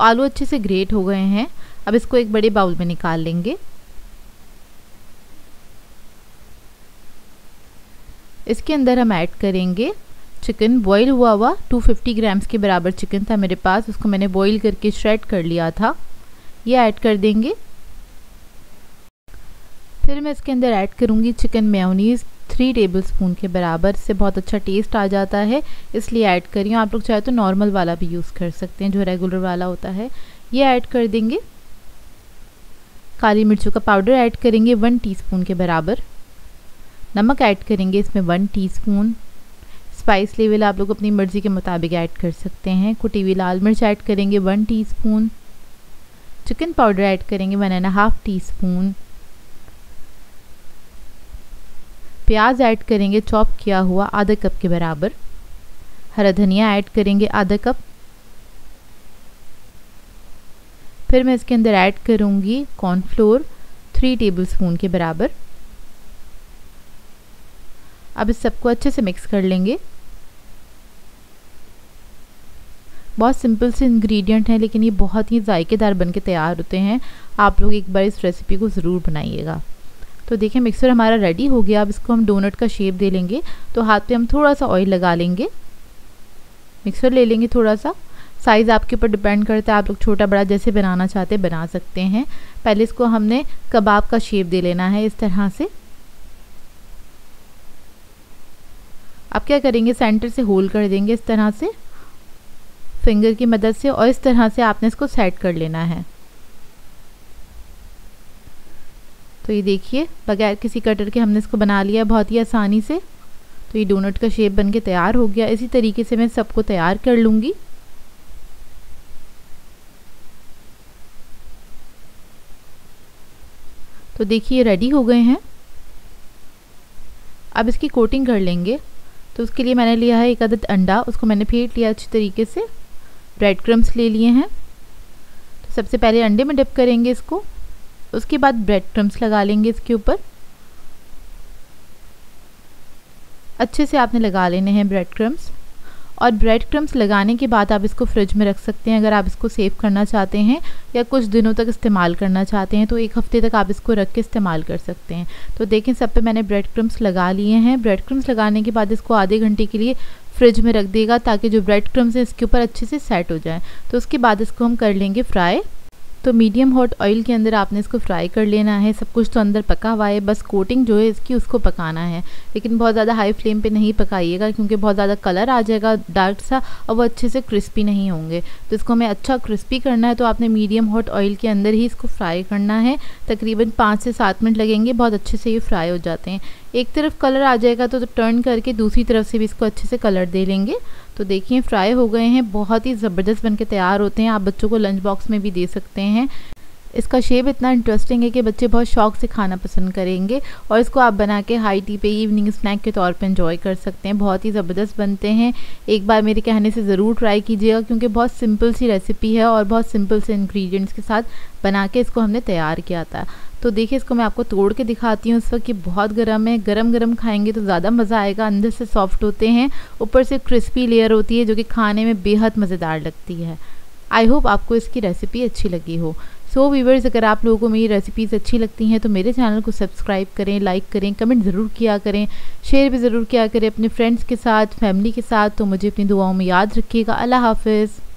आलू अच्छे से ग्रेट हो गए हैं अब इसको एक बड़े बाउल में निकाल लेंगे इसके अंदर हम ऐड करेंगे चिकन बॉईल हुआ हुआ 250 ग्राम्स के बराबर चिकन था मेरे पास उसको मैंने बॉईल करके श्रेड कर लिया था ये ऐड कर देंगे फिर मैं इसके अंदर ऐड करूँगी chicken mayonnaise three tablespoon के बराबर इससे बहुत अच्छा टेस्ट आ जाता है इसलिए ऐड करिए आप लोग चाहे तो नॉर्मल वाला भी यूज़ कर सकते हैं जो रेगुलर वाला होता है ये ऐड कर देंगे काली मिर्चों का पाउडर ऐड करेंगे वन टीस्पून के बराबर नमक ऐड करेंगे इसमें वन टीस्पून स्पाइस लेवल आप लोग अपनी मर्ज़ी के मुताबिक ऐड कर सकते हैं कुटी हुई लाल मिर्च ऐड करेंगे one teaspoon chicken powder add करेंगे one and half teaspoon प्याज ऐड करेंगे चॉप किया हुआ आधा कप के बराबर हरा धनिया ऐड करेंगे आधा कप फिर मैं इसके अंदर ऐड करूँगी कॉर्नफ्लोर थ्री टेबल स्पून के बराबर अब इस सबको अच्छे से मिक्स कर लेंगे बहुत सिंपल से इंग्रेडिएंट हैं लेकिन ये बहुत ही जायकेदार बन के तैयार होते हैं आप लोग एक बार इस रेसिपी को ज़रूर बनाइएगा तो देखिए मिक्सर हमारा रेडी हो गया अब इसको हम डोनट का शेप दे लेंगे तो हाथ पे हम थोड़ा सा ऑयल लगा लेंगे मिक्सर ले लेंगे थोड़ा सा साइज़ आपके ऊपर डिपेंड करता है आप लोग छोटा बड़ा जैसे बनाना चाहते हैं बना सकते हैं पहले इसको हमने कबाब का शेप दे लेना है इस तरह से आप क्या करेंगे सेंटर से होल कर देंगे इस तरह से फिंगर की मदद से और इस तरह से आपने इसको सेट कर लेना है तो ये देखिए बगैर किसी कटर के हमने इसको बना लिया बहुत ही आसानी से तो ये डोनट का शेप बन के तैयार हो गया इसी तरीके से मैं सबको तैयार कर लूँगी तो देखिए रेडी हो गए हैं अब इसकी कोटिंग कर लेंगे तो उसके लिए मैंने लिया है एक अदद अंडा उसको मैंने फेंट लिया अच्छी तरीके से ब्रेड क्रम्स ले लिए हैं तो सबसे पहले अंडे में डिप करेंगे इसको उसके बाद ब्रेड क्रम्स लगा लेंगे इसके ऊपर अच्छे से आपने लगा लेने हैं ब्रेड क्रम्स और ब्रेड क्रम्स लगाने के बाद आप इसको फ्रिज में रख सकते हैं अगर आप इसको सेव करना चाहते हैं या कुछ दिनों तक इस्तेमाल करना चाहते हैं तो एक हफ़्ते तक आप इसको रख के इस्तेमाल कर सकते हैं तो देखें सब पे मैंने ब्रेड क्रम्स लगा लिए हैं ब्रेड क्रम्स लगाने के बाद इसको आधे घंटे के लिए फ्रिज में रख देगा ताकि जो ब्रेड क्रम्स हैं इसके ऊपर अच्छे से सेट हो जाए तो उसके बाद इसको हम कर लेंगे फ्राई तो मीडियम हॉट ऑयल के अंदर आपने इसको फ्राई कर लेना है सब कुछ तो अंदर पका हुआ है बस कोटिंग जो है इसकी उसको पकाना है लेकिन बहुत ज़्यादा हाई फ्लेम पे नहीं पकाइएगा क्योंकि बहुत ज़्यादा कलर आ जाएगा डार्क सा और वो अच्छे से क्रिस्पी नहीं होंगे तो इसको हमें अच्छा क्रिस्पी करना है तो आपने मीडियम हॉट ऑयल के अंदर ही इसको फ्राई करना है तकरीबन पाँच से सात मिनट लगेंगे बहुत अच्छे से ये फ्राई हो जाते हैं एक तरफ कलर आ जाएगा तो, तो टर्न करके दूसरी तरफ से भी इसको अच्छे से कलर दे लेंगे तो देखिए फ्राई हो गए हैं बहुत ही ज़बरदस्त बन के तैयार होते हैं आप बच्चों को लंच बॉक्स में भी दे सकते हैं इसका शेप इतना इंटरेस्टिंग है कि बच्चे बहुत शौक से खाना पसंद करेंगे और इसको आप बना के हाई टी पे इवनिंग स्नैक के तौर पे इंजॉय कर सकते हैं बहुत ही ज़बरदस्त बनते हैं एक बार मेरे कहने से ज़रूर ट्राई कीजिएगा क्योंकि बहुत सिंपल सी रेसिपी है और बहुत सिंपल से इंग्रेडिएंट्स के साथ बना के इसको हमने तैयार किया था तो देखिए इसको मैं आपको तोड़ के दिखाती हूँ इस वक्त ये बहुत गर्म है गरम गरम खाएंगे तो ज़्यादा मज़ा आएगा अंदर से सॉफ्ट होते हैं ऊपर से क्रिस्पी लेयर होती है जो कि खाने में बेहद मज़ेदार लगती है आई होप आपको इसकी रेसिपी अच्छी लगी हो सो so, वीवर्स अगर आप लोगों को मेरी रेसिपीज़ अच्छी लगती हैं तो मेरे चैनल को सब्सक्राइब करें लाइक करें कमेंट ज़रूर किया करें शेयर भी ज़रूर किया करें अपने फ्रेंड्स के साथ फैमिली के साथ तो मुझे अपनी दुआओं में याद रखिएगा अल्लाह हाफिज़